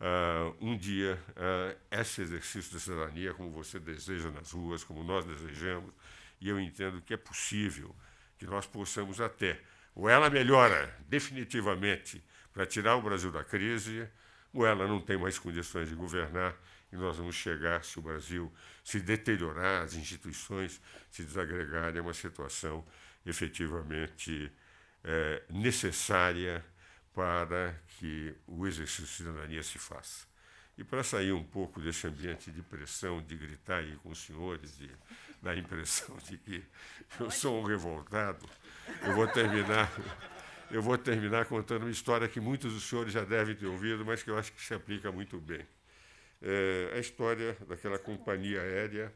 Uh, um dia uh, esse exercício da cidadania, como você deseja nas ruas, como nós desejamos, e eu entendo que é possível que nós possamos até, ou ela melhora definitivamente para tirar o Brasil da crise, ou ela não tem mais condições de governar e nós vamos chegar, se o Brasil se deteriorar, as instituições se desagregarem, a é uma situação efetivamente é, necessária para que o exercício de cidadania se faça. E para sair um pouco desse ambiente de pressão, de gritar aí com os senhores, de, da impressão de que eu sou um revoltado, eu vou terminar. Eu vou terminar contando uma história que muitos dos senhores já devem ter ouvido, mas que eu acho que se aplica muito bem. É a história daquela companhia aérea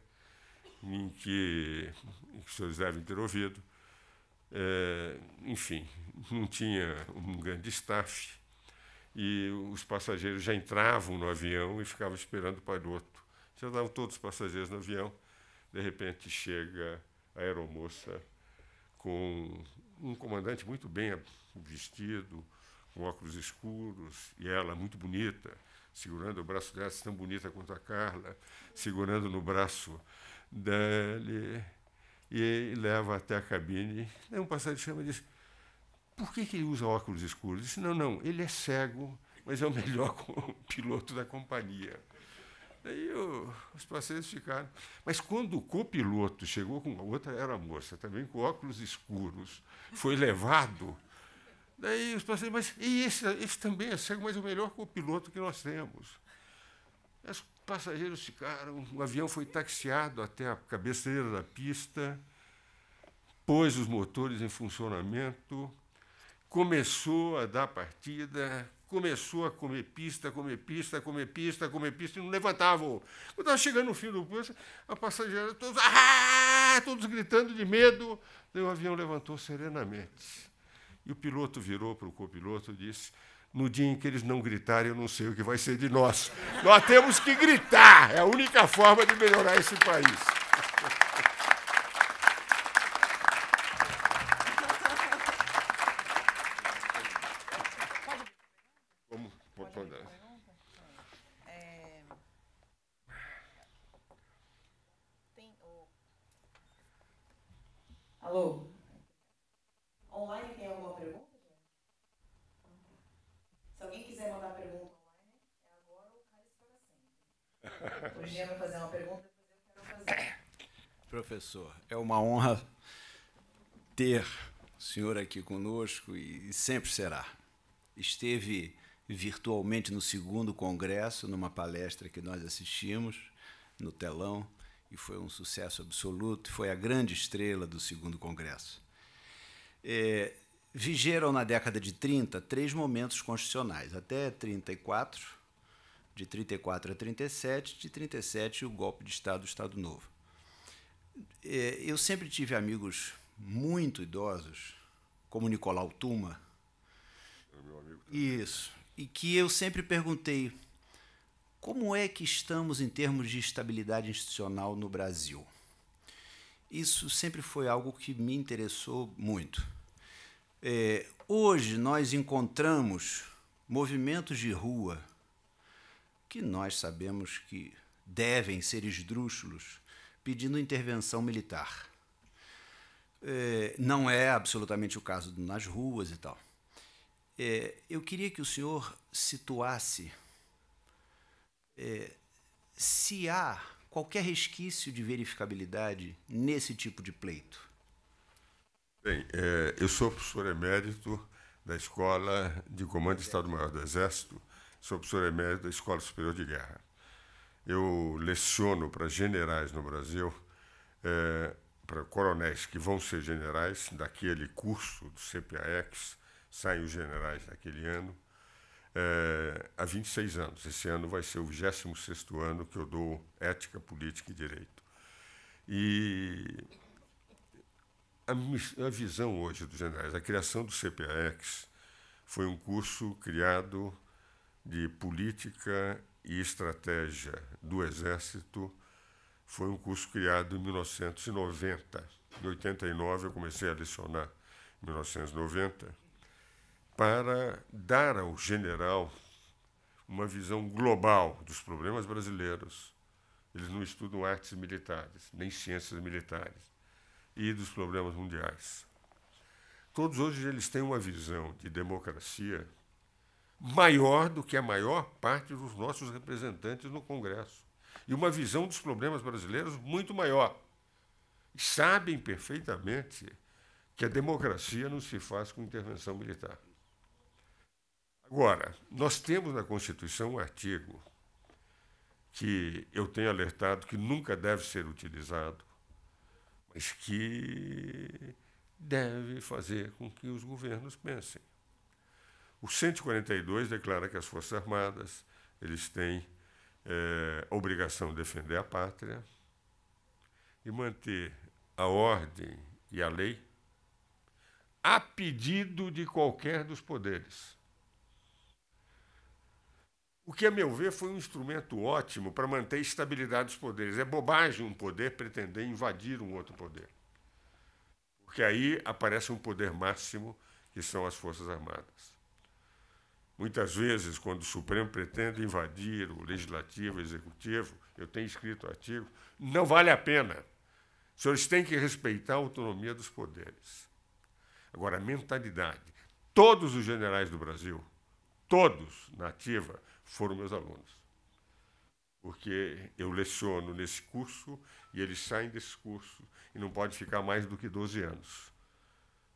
em que, em que os senhores devem ter ouvido, eh, enfim, não tinha um grande staff e os passageiros já entravam no avião e ficavam esperando o piloto. Já estavam todos os passageiros no avião. De repente chega a aeromoça com um comandante muito bem vestido, com óculos escuros, e ela muito bonita, segurando o braço dela, assim, tão bonita quanto a Carla, segurando no braço dele e leva até a cabine. Daí um passageiro chama e diz: Por que, que ele usa óculos escuros? disse: Não, não, ele é cego, mas é o melhor piloto da companhia. Daí o, os passageiros ficaram. Mas quando o copiloto chegou com a outra, era moça, também com óculos escuros, foi levado. Daí os passageiros, mas e esse, esse também é cego, mas é o melhor copiloto que nós temos. As Passageiros ficaram, o avião foi taxiado até a cabeceira da pista, pôs os motores em funcionamento, começou a dar partida, começou a comer pista, comer pista, comer pista, comer pista, e não levantavam. Quando estava chegando no fim do curso, a passageira, todos, ah, ah, ah! todos gritando de medo, daí o avião levantou serenamente. E o piloto virou para o copiloto e disse: no dia em que eles não gritarem, eu não sei o que vai ser de nós. Nós temos que gritar, é a única forma de melhorar esse país. O Jean vai fazer uma pergunta, eu quero fazer. Professor, é uma honra ter o senhor aqui conosco e sempre será. Esteve virtualmente no segundo congresso, numa palestra que nós assistimos no telão, e foi um sucesso absoluto, foi a grande estrela do segundo congresso. É, vigeram na década de 30 três momentos constitucionais, até 34, de 34 a 37, de 37 o golpe de Estado, Estado Novo. É, eu sempre tive amigos muito idosos, como Nicolau Tuma. É meu amigo também. Isso. E que eu sempre perguntei como é que estamos em termos de estabilidade institucional no Brasil. Isso sempre foi algo que me interessou muito. É, hoje nós encontramos movimentos de rua que nós sabemos que devem ser esdrúxulos, pedindo intervenção militar. É, não é absolutamente o caso nas ruas e tal. É, eu queria que o senhor situasse é, se há qualquer resquício de verificabilidade nesse tipo de pleito. Bem, é, eu sou professor emérito da Escola de Comando Estado-Maior do Exército, Sou professor emérito da Escola Superior de Guerra. Eu leciono para generais no Brasil, é, para coronéis que vão ser generais, daquele curso do CPAX, saem os generais naquele ano, é, há 26 anos. Esse ano vai ser o 26 ano que eu dou ética, política e direito. E a, visão hoje dos generais, a criação do CPAX foi um curso criado de política e estratégia do Exército foi um curso criado em 1990. Em 89 eu comecei a lecionar, em 1990, para dar ao general uma visão global dos problemas brasileiros. Eles não estudam artes militares, nem ciências militares, e dos problemas mundiais. Todos hoje eles têm uma visão de democracia maior do que a maior parte dos nossos representantes no Congresso e uma visão dos problemas brasileiros muito maior. Sabem perfeitamente que a democracia não se faz com intervenção militar. Agora, nós temos na Constituição um artigo que eu tenho alertado que nunca deve ser utilizado, mas que deve fazer com que os governos pensem. O 142 declara que as Forças Armadas eles têm é, a obrigação de defender a pátria e manter a ordem e a lei a pedido de qualquer dos poderes. O que, a meu ver, foi um instrumento ótimo para manter a estabilidade dos poderes. É bobagem um poder pretender invadir um outro poder. Porque aí aparece um poder máximo, que são as Forças Armadas. Muitas vezes, quando o Supremo pretende invadir o Legislativo, o Executivo, eu tenho escrito artigo, não vale a pena. Os senhores têm que respeitar a autonomia dos poderes. Agora, a mentalidade. Todos os generais do Brasil, todos na ativa, foram meus alunos. Porque eu leciono nesse curso e eles saem desse curso e não pode ficar mais do que 12 anos.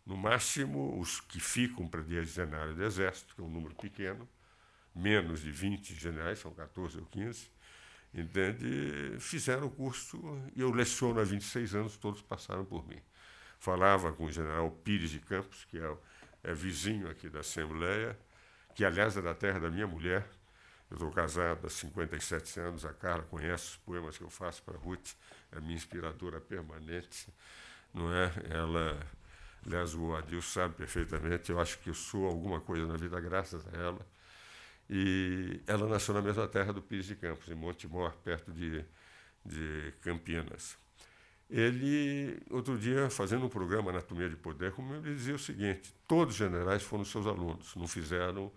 No máximo, os que ficam para dizenário do Exército, que é um número pequeno, menos de 20 generais, são 14 ou 15, entende? fizeram o curso e eu leciono há 26 anos, todos passaram por mim. Falava com o general Pires de Campos, que é, é vizinho aqui da Assembleia, que, aliás, é da terra da minha mulher. Eu estou casado há 57 anos, a Carla conhece os poemas que eu faço para a Ruth, é minha inspiradora permanente, não é? Ela Aliás, o Adil sabe perfeitamente, eu acho que eu sou alguma coisa na vida graças a ela. E ela nasceu na mesma terra do Pires de Campos, em Montemor, perto de, de Campinas. Ele, outro dia, fazendo um programa Anatomia de Poder, como ele dizia o seguinte: todos os generais foram seus alunos, não fizeram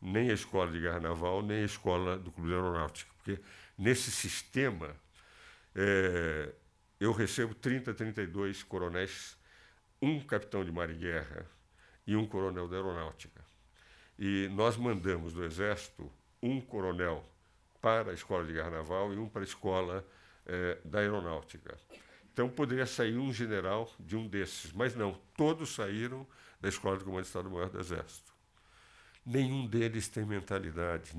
nem a escola de carnaval, nem a escola do Clube Aeronáutico, porque nesse sistema é, eu recebo 30, 32 coronéis um capitão de mar e guerra e um coronel da aeronáutica. E nós mandamos do Exército um coronel para a escola de guerra naval e um para a escola eh, da aeronáutica. Então poderia sair um general de um desses, mas não, todos saíram da escola de comando de Estado-Maior do Exército. Nenhum deles tem mentalidade.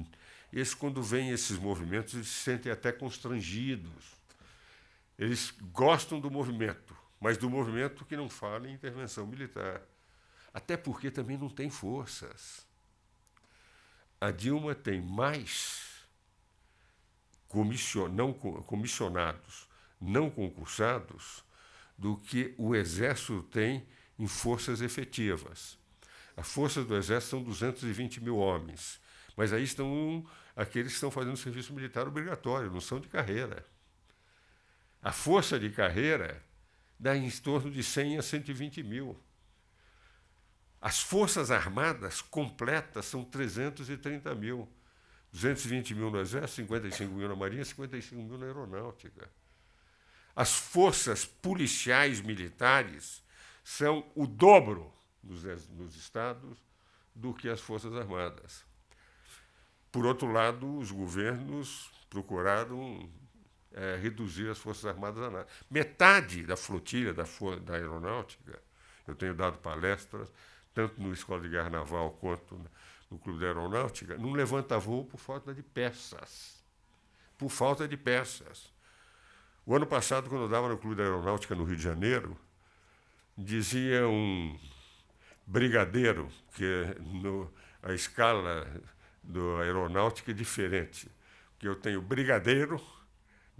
Eles, quando veem esses movimentos, eles se sentem até constrangidos. Eles gostam do movimento, mas do movimento que não fala em intervenção militar. Até porque também não tem forças. A Dilma tem mais comission, não, comissionados, não concursados, do que o Exército tem em forças efetivas. A força do Exército são 220 mil homens, mas aí estão aqueles que estão fazendo serviço militar obrigatório, não são de carreira. A força de carreira dá em torno de 100 a 120 mil. As Forças Armadas completas são 330 mil. 220 mil no Exército, 55 mil na Marinha, 55 mil na Aeronáutica. As forças policiais militares são o dobro nos, nos estados do que as Forças Armadas. Por outro lado, os governos procuraram é, reduzir as Forças Armadas a nada. Metade da flotilha da, da aeronáutica, eu tenho dado palestras, tanto no Escola de Guerra Naval quanto no Clube da Aeronáutica, não levanta voo por falta de peças. Por falta de peças. O ano passado, quando eu dava no Clube da Aeronáutica no Rio de Janeiro, dizia um brigadeiro, que é no, a escala da aeronáutica é diferente, que eu tenho brigadeiro,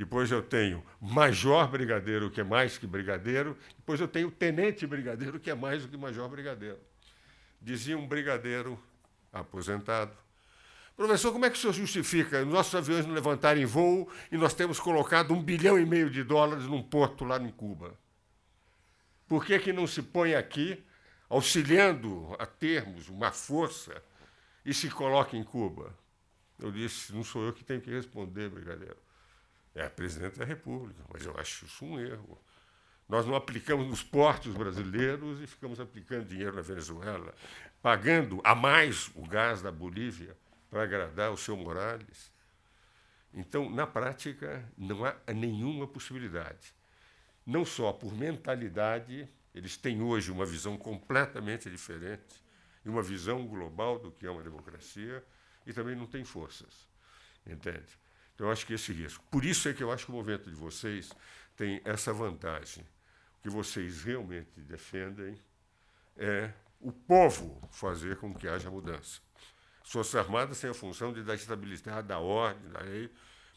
depois eu tenho major brigadeiro, que é mais que brigadeiro. Depois eu tenho tenente brigadeiro, que é mais do que major brigadeiro. Dizia um brigadeiro aposentado. Professor, como é que o senhor justifica nossos aviões não levantarem voo e nós temos colocado um bilhão e meio de dólares num porto lá em Cuba? Por que, é que não se põe aqui, auxiliando a termos uma força, e se coloca em Cuba? Eu disse, não sou eu que tenho que responder, brigadeiro. É presidente da República, mas eu acho isso um erro. Nós não aplicamos nos portos brasileiros e ficamos aplicando dinheiro na Venezuela, pagando a mais o gás da Bolívia para agradar o seu Morales. Então, na prática, não há nenhuma possibilidade. Não só por mentalidade, eles têm hoje uma visão completamente diferente e uma visão global do que é uma democracia, e também não têm forças. Entende? eu acho que esse risco. Por isso é que eu acho que o movimento de vocês tem essa vantagem. O que vocês realmente defendem é o povo fazer com que haja mudança. Forças Armadas têm a função de dar estabilidade, da ordem, da lei,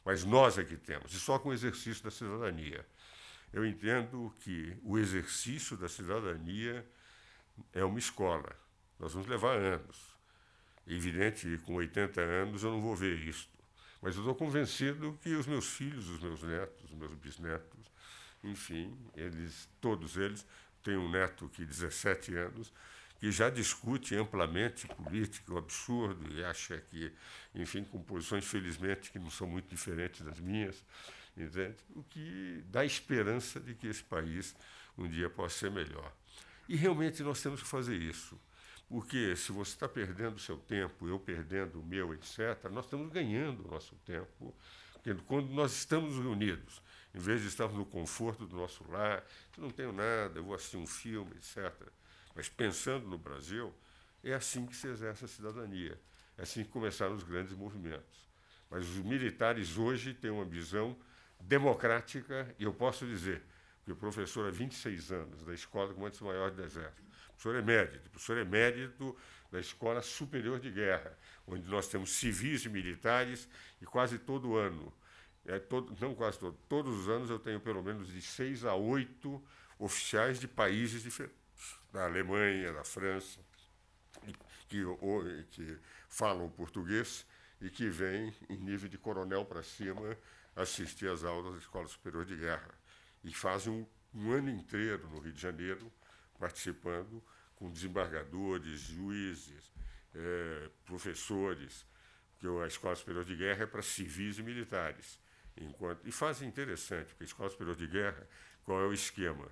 mas nós é que temos, e só com o exercício da cidadania. Eu entendo que o exercício da cidadania é uma escola. Nós vamos levar anos. É evidente com 80 anos eu não vou ver isso mas eu estou convencido que os meus filhos, os meus netos, os meus bisnetos, enfim, eles, todos eles, têm um neto que 17 é anos, que já discute amplamente política, o é absurdo, e acha que, enfim, com posições, felizmente, que não são muito diferentes das minhas, entende? o que dá esperança de que esse país um dia possa ser melhor. E realmente nós temos que fazer isso. Porque se você está perdendo o seu tempo, eu perdendo o meu, etc., nós estamos ganhando o nosso tempo. Porque quando nós estamos reunidos, em vez de estarmos no conforto do nosso lar, eu não tenho nada, eu vou assistir um filme, etc. Mas pensando no Brasil, é assim que se exerce a cidadania. É assim que começaram os grandes movimentos. Mas os militares hoje têm uma visão democrática, e eu posso dizer, que o professor há 26 anos, da Escola Comandos Maiores do Deserto, professor emérito, é professor emérito é da Escola Superior de Guerra, onde nós temos civis e militares, e quase todo ano, é, todo, não quase todo, todos os anos eu tenho pelo menos de seis a oito oficiais de países diferentes, da Alemanha, da França, que, que falam português e que vêm em nível de coronel para cima assistir às aulas da Escola Superior de Guerra e fazem um, um ano inteiro no Rio de Janeiro, participando com desembargadores, juízes, é, professores, porque a Escola Superior de Guerra é para civis e militares. Enquanto, e fazem interessante, porque a Escola Superior de Guerra, qual é o esquema?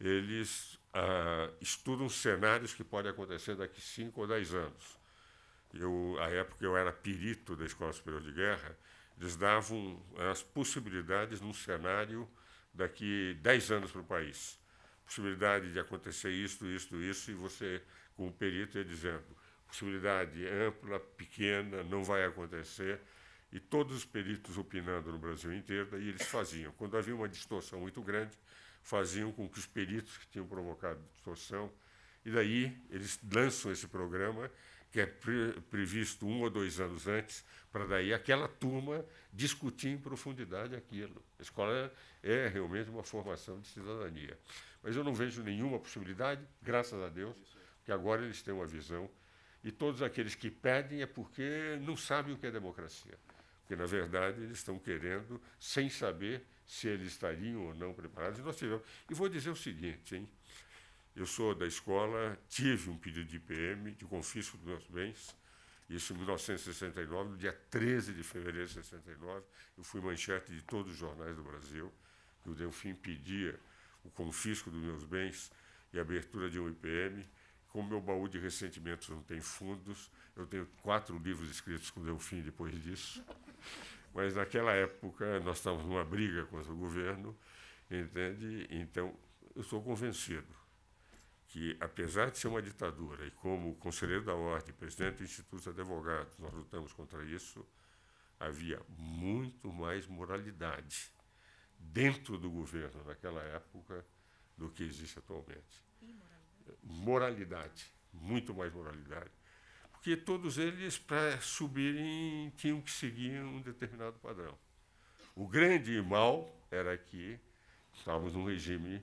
Eles ah, estudam cenários que podem acontecer daqui cinco ou dez anos. Eu, à época eu era perito da Escola Superior de Guerra, eles davam as possibilidades num cenário daqui 10 anos para o país. Possibilidade de acontecer isto, isto, isso, e você, como perito, ia dizendo: possibilidade ampla, pequena, não vai acontecer. E todos os peritos opinando no Brasil inteiro, daí eles faziam. Quando havia uma distorção muito grande, faziam com que os peritos que tinham provocado distorção, e daí eles lançam esse programa que é pre previsto um ou dois anos antes, para daí aquela turma discutir em profundidade aquilo. A escola é, é realmente uma formação de cidadania. Mas eu não vejo nenhuma possibilidade, graças a Deus, que agora eles têm uma visão. E todos aqueles que pedem é porque não sabem o que é democracia. Porque, na verdade, eles estão querendo, sem saber se eles estariam ou não preparados. E nós tivemos. E vou dizer o seguinte, hein? Eu sou da escola, tive um pedido de IPM, de confisco dos meus bens, isso em 1969, no dia 13 de fevereiro de 69, eu fui manchete de todos os jornais do Brasil, que o Delfim pedia o confisco dos meus bens e a abertura de um IPM. Como meu baú de ressentimentos não tem fundos, eu tenho quatro livros escritos com o Delfim depois disso. Mas naquela época nós estávamos numa briga contra o governo, entende? Então, eu sou convencido que, apesar de ser uma ditadura, e como conselheiro da Ordem, presidente do Instituto de Advogados, nós lutamos contra isso, havia muito mais moralidade dentro do governo naquela época do que existe atualmente. Moralidade, muito mais moralidade. Porque todos eles, para subirem, tinham que seguir um determinado padrão. O grande mal era que estávamos num regime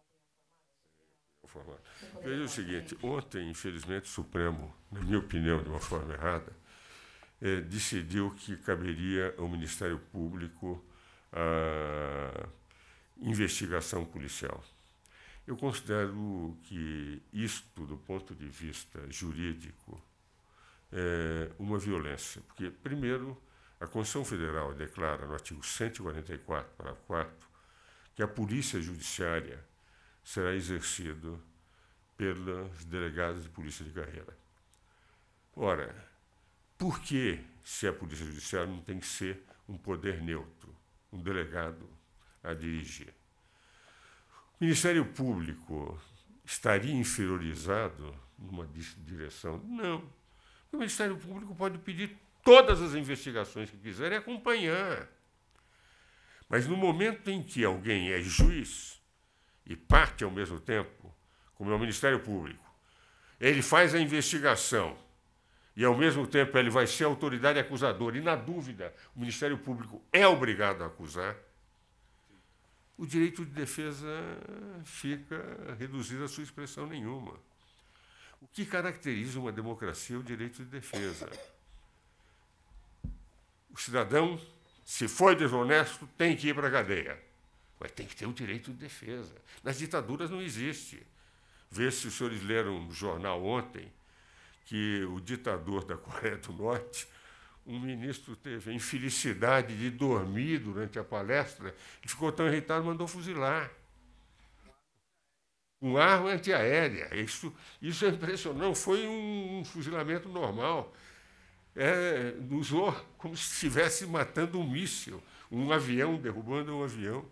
falar. Veja o seguinte: ontem, infelizmente, o Supremo, na minha opinião, de uma forma errada, eh, decidiu que caberia ao Ministério Público a investigação policial. Eu considero que isto, do ponto de vista jurídico, é uma violência, porque, primeiro, a Constituição Federal declara, no artigo 144, parágrafo 4, que a polícia judiciária será exercido pelos delegados de polícia de carreira. Ora, por que, se é a Polícia Judiciária não tem que ser um poder neutro, um delegado a dirigir? O Ministério Público estaria inferiorizado numa direção? Não. O Ministério Público pode pedir todas as investigações que quiser e acompanhar. Mas no momento em que alguém é juiz, e parte ao mesmo tempo, como é o Ministério Público. Ele faz a investigação e, ao mesmo tempo, ele vai ser autoridade acusadora. E, na dúvida, o Ministério Público é obrigado a acusar. O direito de defesa fica reduzido à sua expressão nenhuma. O que caracteriza uma democracia é o direito de defesa. O cidadão, se foi desonesto, tem que ir para a cadeia. Mas tem que ter o direito de defesa. Nas ditaduras não existe. Vê se os senhores leram um jornal ontem que o ditador da Coreia do Norte, um ministro teve a infelicidade de dormir durante a palestra, e ficou tão irritado mandou fuzilar. Um arma antiaérea. Isso, isso é impressionante. Não foi um, um fuzilamento normal. É, usou como se estivesse matando um míssil, um avião, derrubando um avião.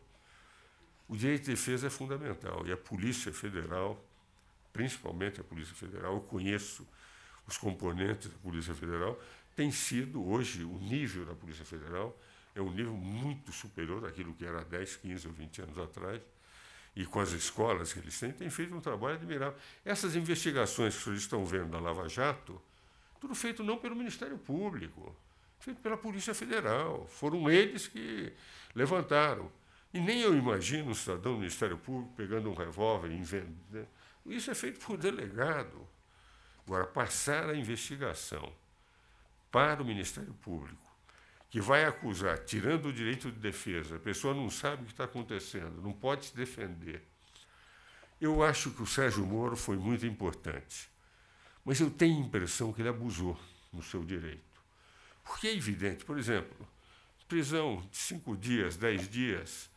O direito de defesa é fundamental e a Polícia Federal, principalmente a Polícia Federal, eu conheço os componentes da Polícia Federal, tem sido hoje o nível da Polícia Federal é um nível muito superior àquilo que era 10, 15 ou 20 anos atrás. E com as escolas que eles têm, tem feito um trabalho admirável. Essas investigações que vocês estão vendo da Lava Jato, tudo feito não pelo Ministério Público, feito pela Polícia Federal. Foram eles que levantaram. E nem eu imagino um cidadão do Ministério Público pegando um revólver e inventando. Né? Isso é feito por delegado. Agora, passar a investigação para o Ministério Público, que vai acusar, tirando o direito de defesa, a pessoa não sabe o que está acontecendo, não pode se defender. Eu acho que o Sérgio Moro foi muito importante, mas eu tenho a impressão que ele abusou no seu direito. Porque é evidente, por exemplo, prisão de cinco dias, dez dias,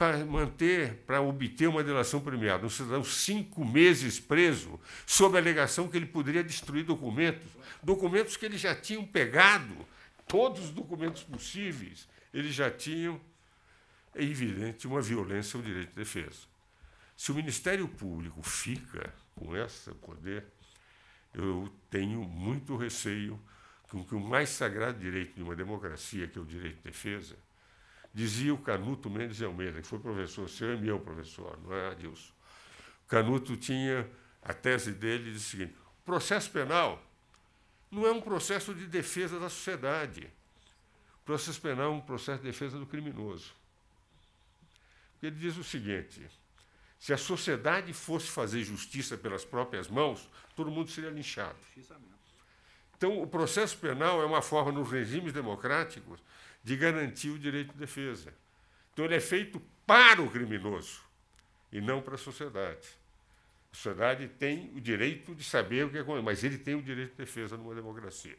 para manter, para obter uma delação premiada, um cidadão cinco meses preso, sob a alegação que ele poderia destruir documentos, documentos que ele já tinham pegado, todos os documentos possíveis, eles já tinham, é evidente, uma violência ao direito de defesa. Se o Ministério Público fica com esse poder, eu tenho muito receio com que o mais sagrado direito de uma democracia, que é o direito de defesa, Dizia o Canuto Mendes de Almeida, que foi professor seu e meu professor, não é, Adilson? O Canuto tinha a tese dele diz o seguinte: o processo penal não é um processo de defesa da sociedade. O processo penal é um processo de defesa do criminoso. Ele diz o seguinte: se a sociedade fosse fazer justiça pelas próprias mãos, todo mundo seria linchado. Então, o processo penal é uma forma, nos regimes democráticos, de garantir o direito de defesa. Então, ele é feito para o criminoso e não para a sociedade. A sociedade tem o direito de saber o que acontece, é, mas ele tem o direito de defesa numa democracia.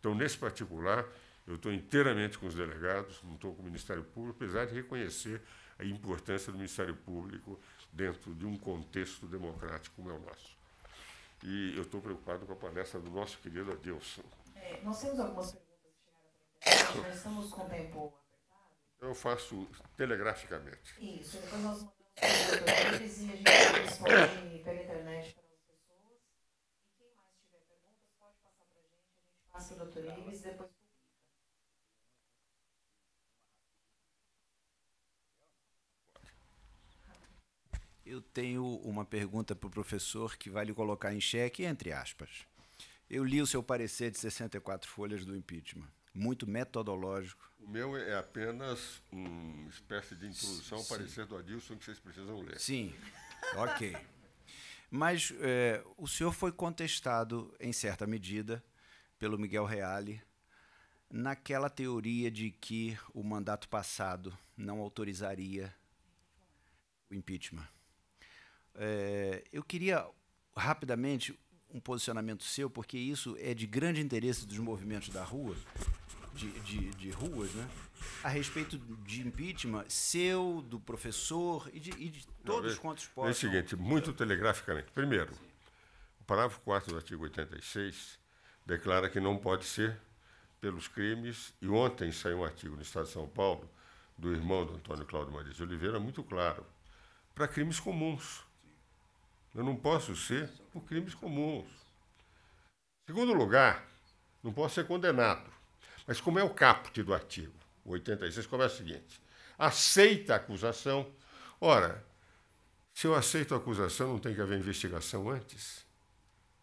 Então, nesse particular, eu estou inteiramente com os delegados, não estou com o Ministério Público, apesar de reconhecer a importância do Ministério Público dentro de um contexto democrático como é o nosso. E eu estou preocupado com a palestra do nosso querido Adilson. É, nós temos algumas perguntas. Nós estamos com o tempo apertado. Eu faço telegraficamente. Isso, depois nós mandamos e a gente responde pela internet para as pessoas. E quem mais tiver perguntas pode passar para a gente, a gente passa para o doutor Ives e depois publica. Eu tenho uma pergunta para o professor que vai lhe colocar em xeque, entre aspas. Eu li o seu parecer de 64 folhas do impeachment muito metodológico. O meu é apenas uma espécie de introdução, Sim. parecer do Adilson que vocês precisam ler. Sim, ok. Mas é, o senhor foi contestado, em certa medida, pelo Miguel Reale, naquela teoria de que o mandato passado não autorizaria o impeachment. É, eu queria rapidamente um posicionamento seu, porque isso é de grande interesse dos movimentos da rua, de, de, de, ruas, né? A respeito de impeachment, seu, do professor e de, e de todos Não, quantos possam. É o seguinte, muito telegraficamente. Primeiro, o parágrafo 4 do artigo 86 declara que não pode ser pelos crimes, e ontem saiu um artigo no Estado de São Paulo, do irmão do Antônio Cláudio Maria de Oliveira, muito claro, para crimes comuns. Eu não posso ser por crimes comuns. Segundo lugar, não posso ser condenado. Mas como é o caput do artigo 86, começa o seguinte: aceita a acusação. Ora, se eu aceito a acusação, não tem que haver investigação antes?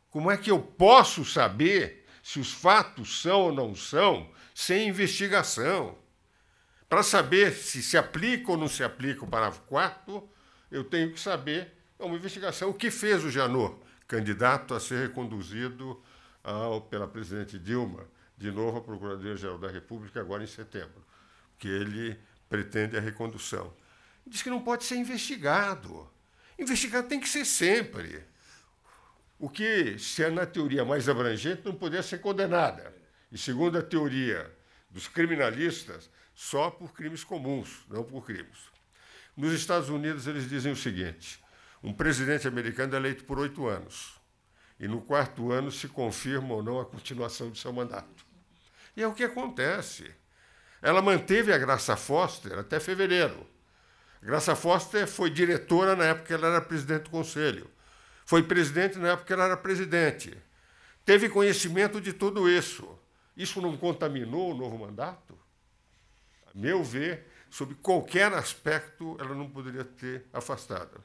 Como é que eu posso saber se os fatos são ou não são sem investigação? Para saber se se aplica ou não se aplica o parágrafo 4, eu tenho que saber é uma investigação. O que fez o Janot, candidato a ser reconduzido ao, pela presidente Dilma? de novo à Procuradoria-Geral da República, agora em setembro, que ele pretende a recondução. Diz que não pode ser investigado. Investigado tem que ser sempre. O que, se é na teoria mais abrangente, não poderia ser condenada. E segundo a teoria dos criminalistas, só por crimes comuns, não por crimes. Nos Estados Unidos, eles dizem o seguinte: um presidente americano é eleito por oito anos, e no quarto ano se confirma ou não a continuação de seu mandato. E é o que acontece. Ela manteve a Graça Foster até fevereiro. Graça Foster foi diretora na época que ela era presidente do conselho. Foi presidente na época que ela era presidente. Teve conhecimento de tudo isso. Isso não contaminou o novo mandato? A meu ver, sob qualquer aspecto, ela não poderia ter afastado.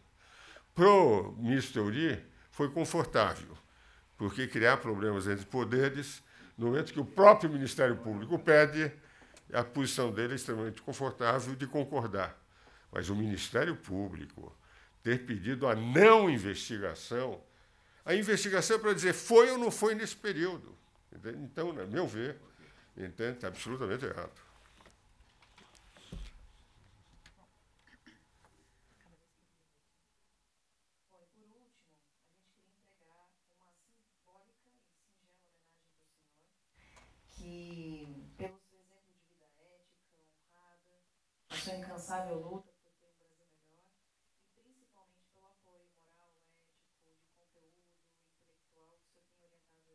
Para o ministro Teori, foi confortável, porque criar problemas entre poderes no momento que o próprio Ministério Público pede, a posição dele é extremamente confortável de concordar. Mas o Ministério Público ter pedido a não investigação, a investigação é para dizer foi ou não foi nesse período. Entende? Então, no meu ver, entende? está absolutamente errado. sua incansável luta por ter um Brasil é melhor e principalmente pelo apoio moral, ético, né, de conteúdo, intelectual que o senhor tem orientado a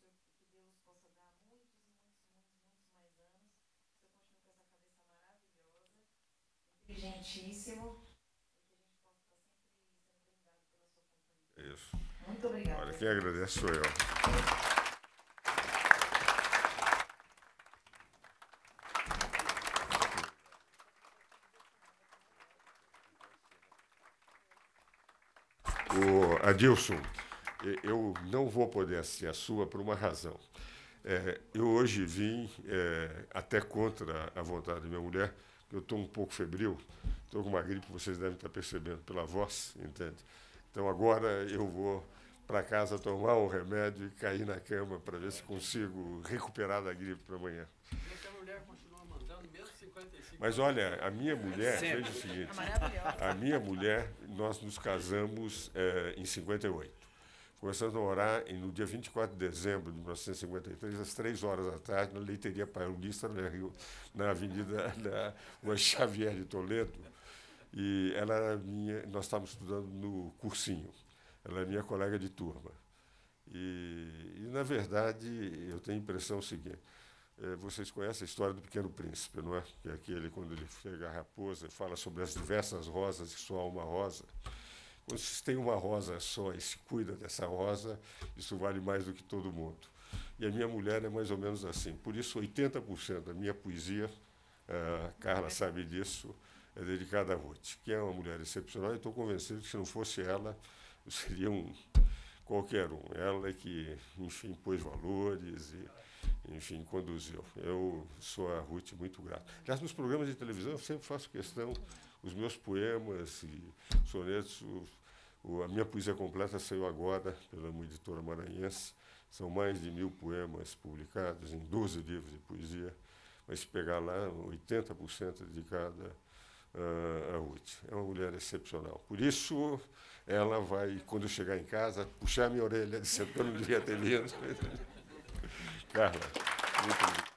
gente. E que, senhor, que Deus possa dar muitos, muitos, muitos, muitos mais anos. Que o senhor continue com essa cabeça maravilhosa, inteligentíssimo. Isso. Muito obrigada. Olha, quem agradeço sou eu. Adilson, eu não vou poder ser a sua por uma razão. É, eu hoje vim é, até contra a vontade da minha mulher, eu estou um pouco febril, estou com uma gripe, vocês devem estar percebendo pela voz, entende? Então agora eu vou para casa tomar um remédio e cair na cama para ver se consigo recuperar da gripe para amanhã. Mas olha, a minha mulher, veja o seguinte: é a minha mulher, nós nos casamos é, em 58. Começamos a orar e no dia 24 de dezembro de 1953, às três horas da tarde, na leiteria paulista, na, Rio, na Avenida na Rua Xavier de Toledo. E ela era minha, nós estávamos estudando no cursinho. Ela é minha colega de turma. E, e, na verdade, eu tenho a impressão seguinte: eh, vocês conhecem a história do Pequeno Príncipe, não é? Que é aquele, quando ele chega à raposa, fala sobre as diversas rosas e só há uma rosa. Quando se tem uma rosa só e se cuida dessa rosa, isso vale mais do que todo mundo. E a minha mulher é mais ou menos assim. Por isso, 80% da minha poesia, a eh, Carla sabe disso, é dedicada a Ruth, que é uma mulher excepcional, e estou convencido que se não fosse ela, eu seria um qualquer um. Ela é que, enfim, pôs valores e enfim, conduziu. Eu sou a Ruth muito grato. Aliás, nos programas de televisão eu sempre faço questão, os meus poemas e sonetos, o, o, a minha poesia completa saiu agora pela editora maranhense. São mais de mil poemas publicados em 12 livros de poesia, mas se pegar lá, 80% é dedicada uh, a Ruth. É uma mulher excepcional. Por isso, ela vai, quando eu chegar em casa, puxar minha orelha, dizer que eu não devia ter lido. Carla, muito obrigado.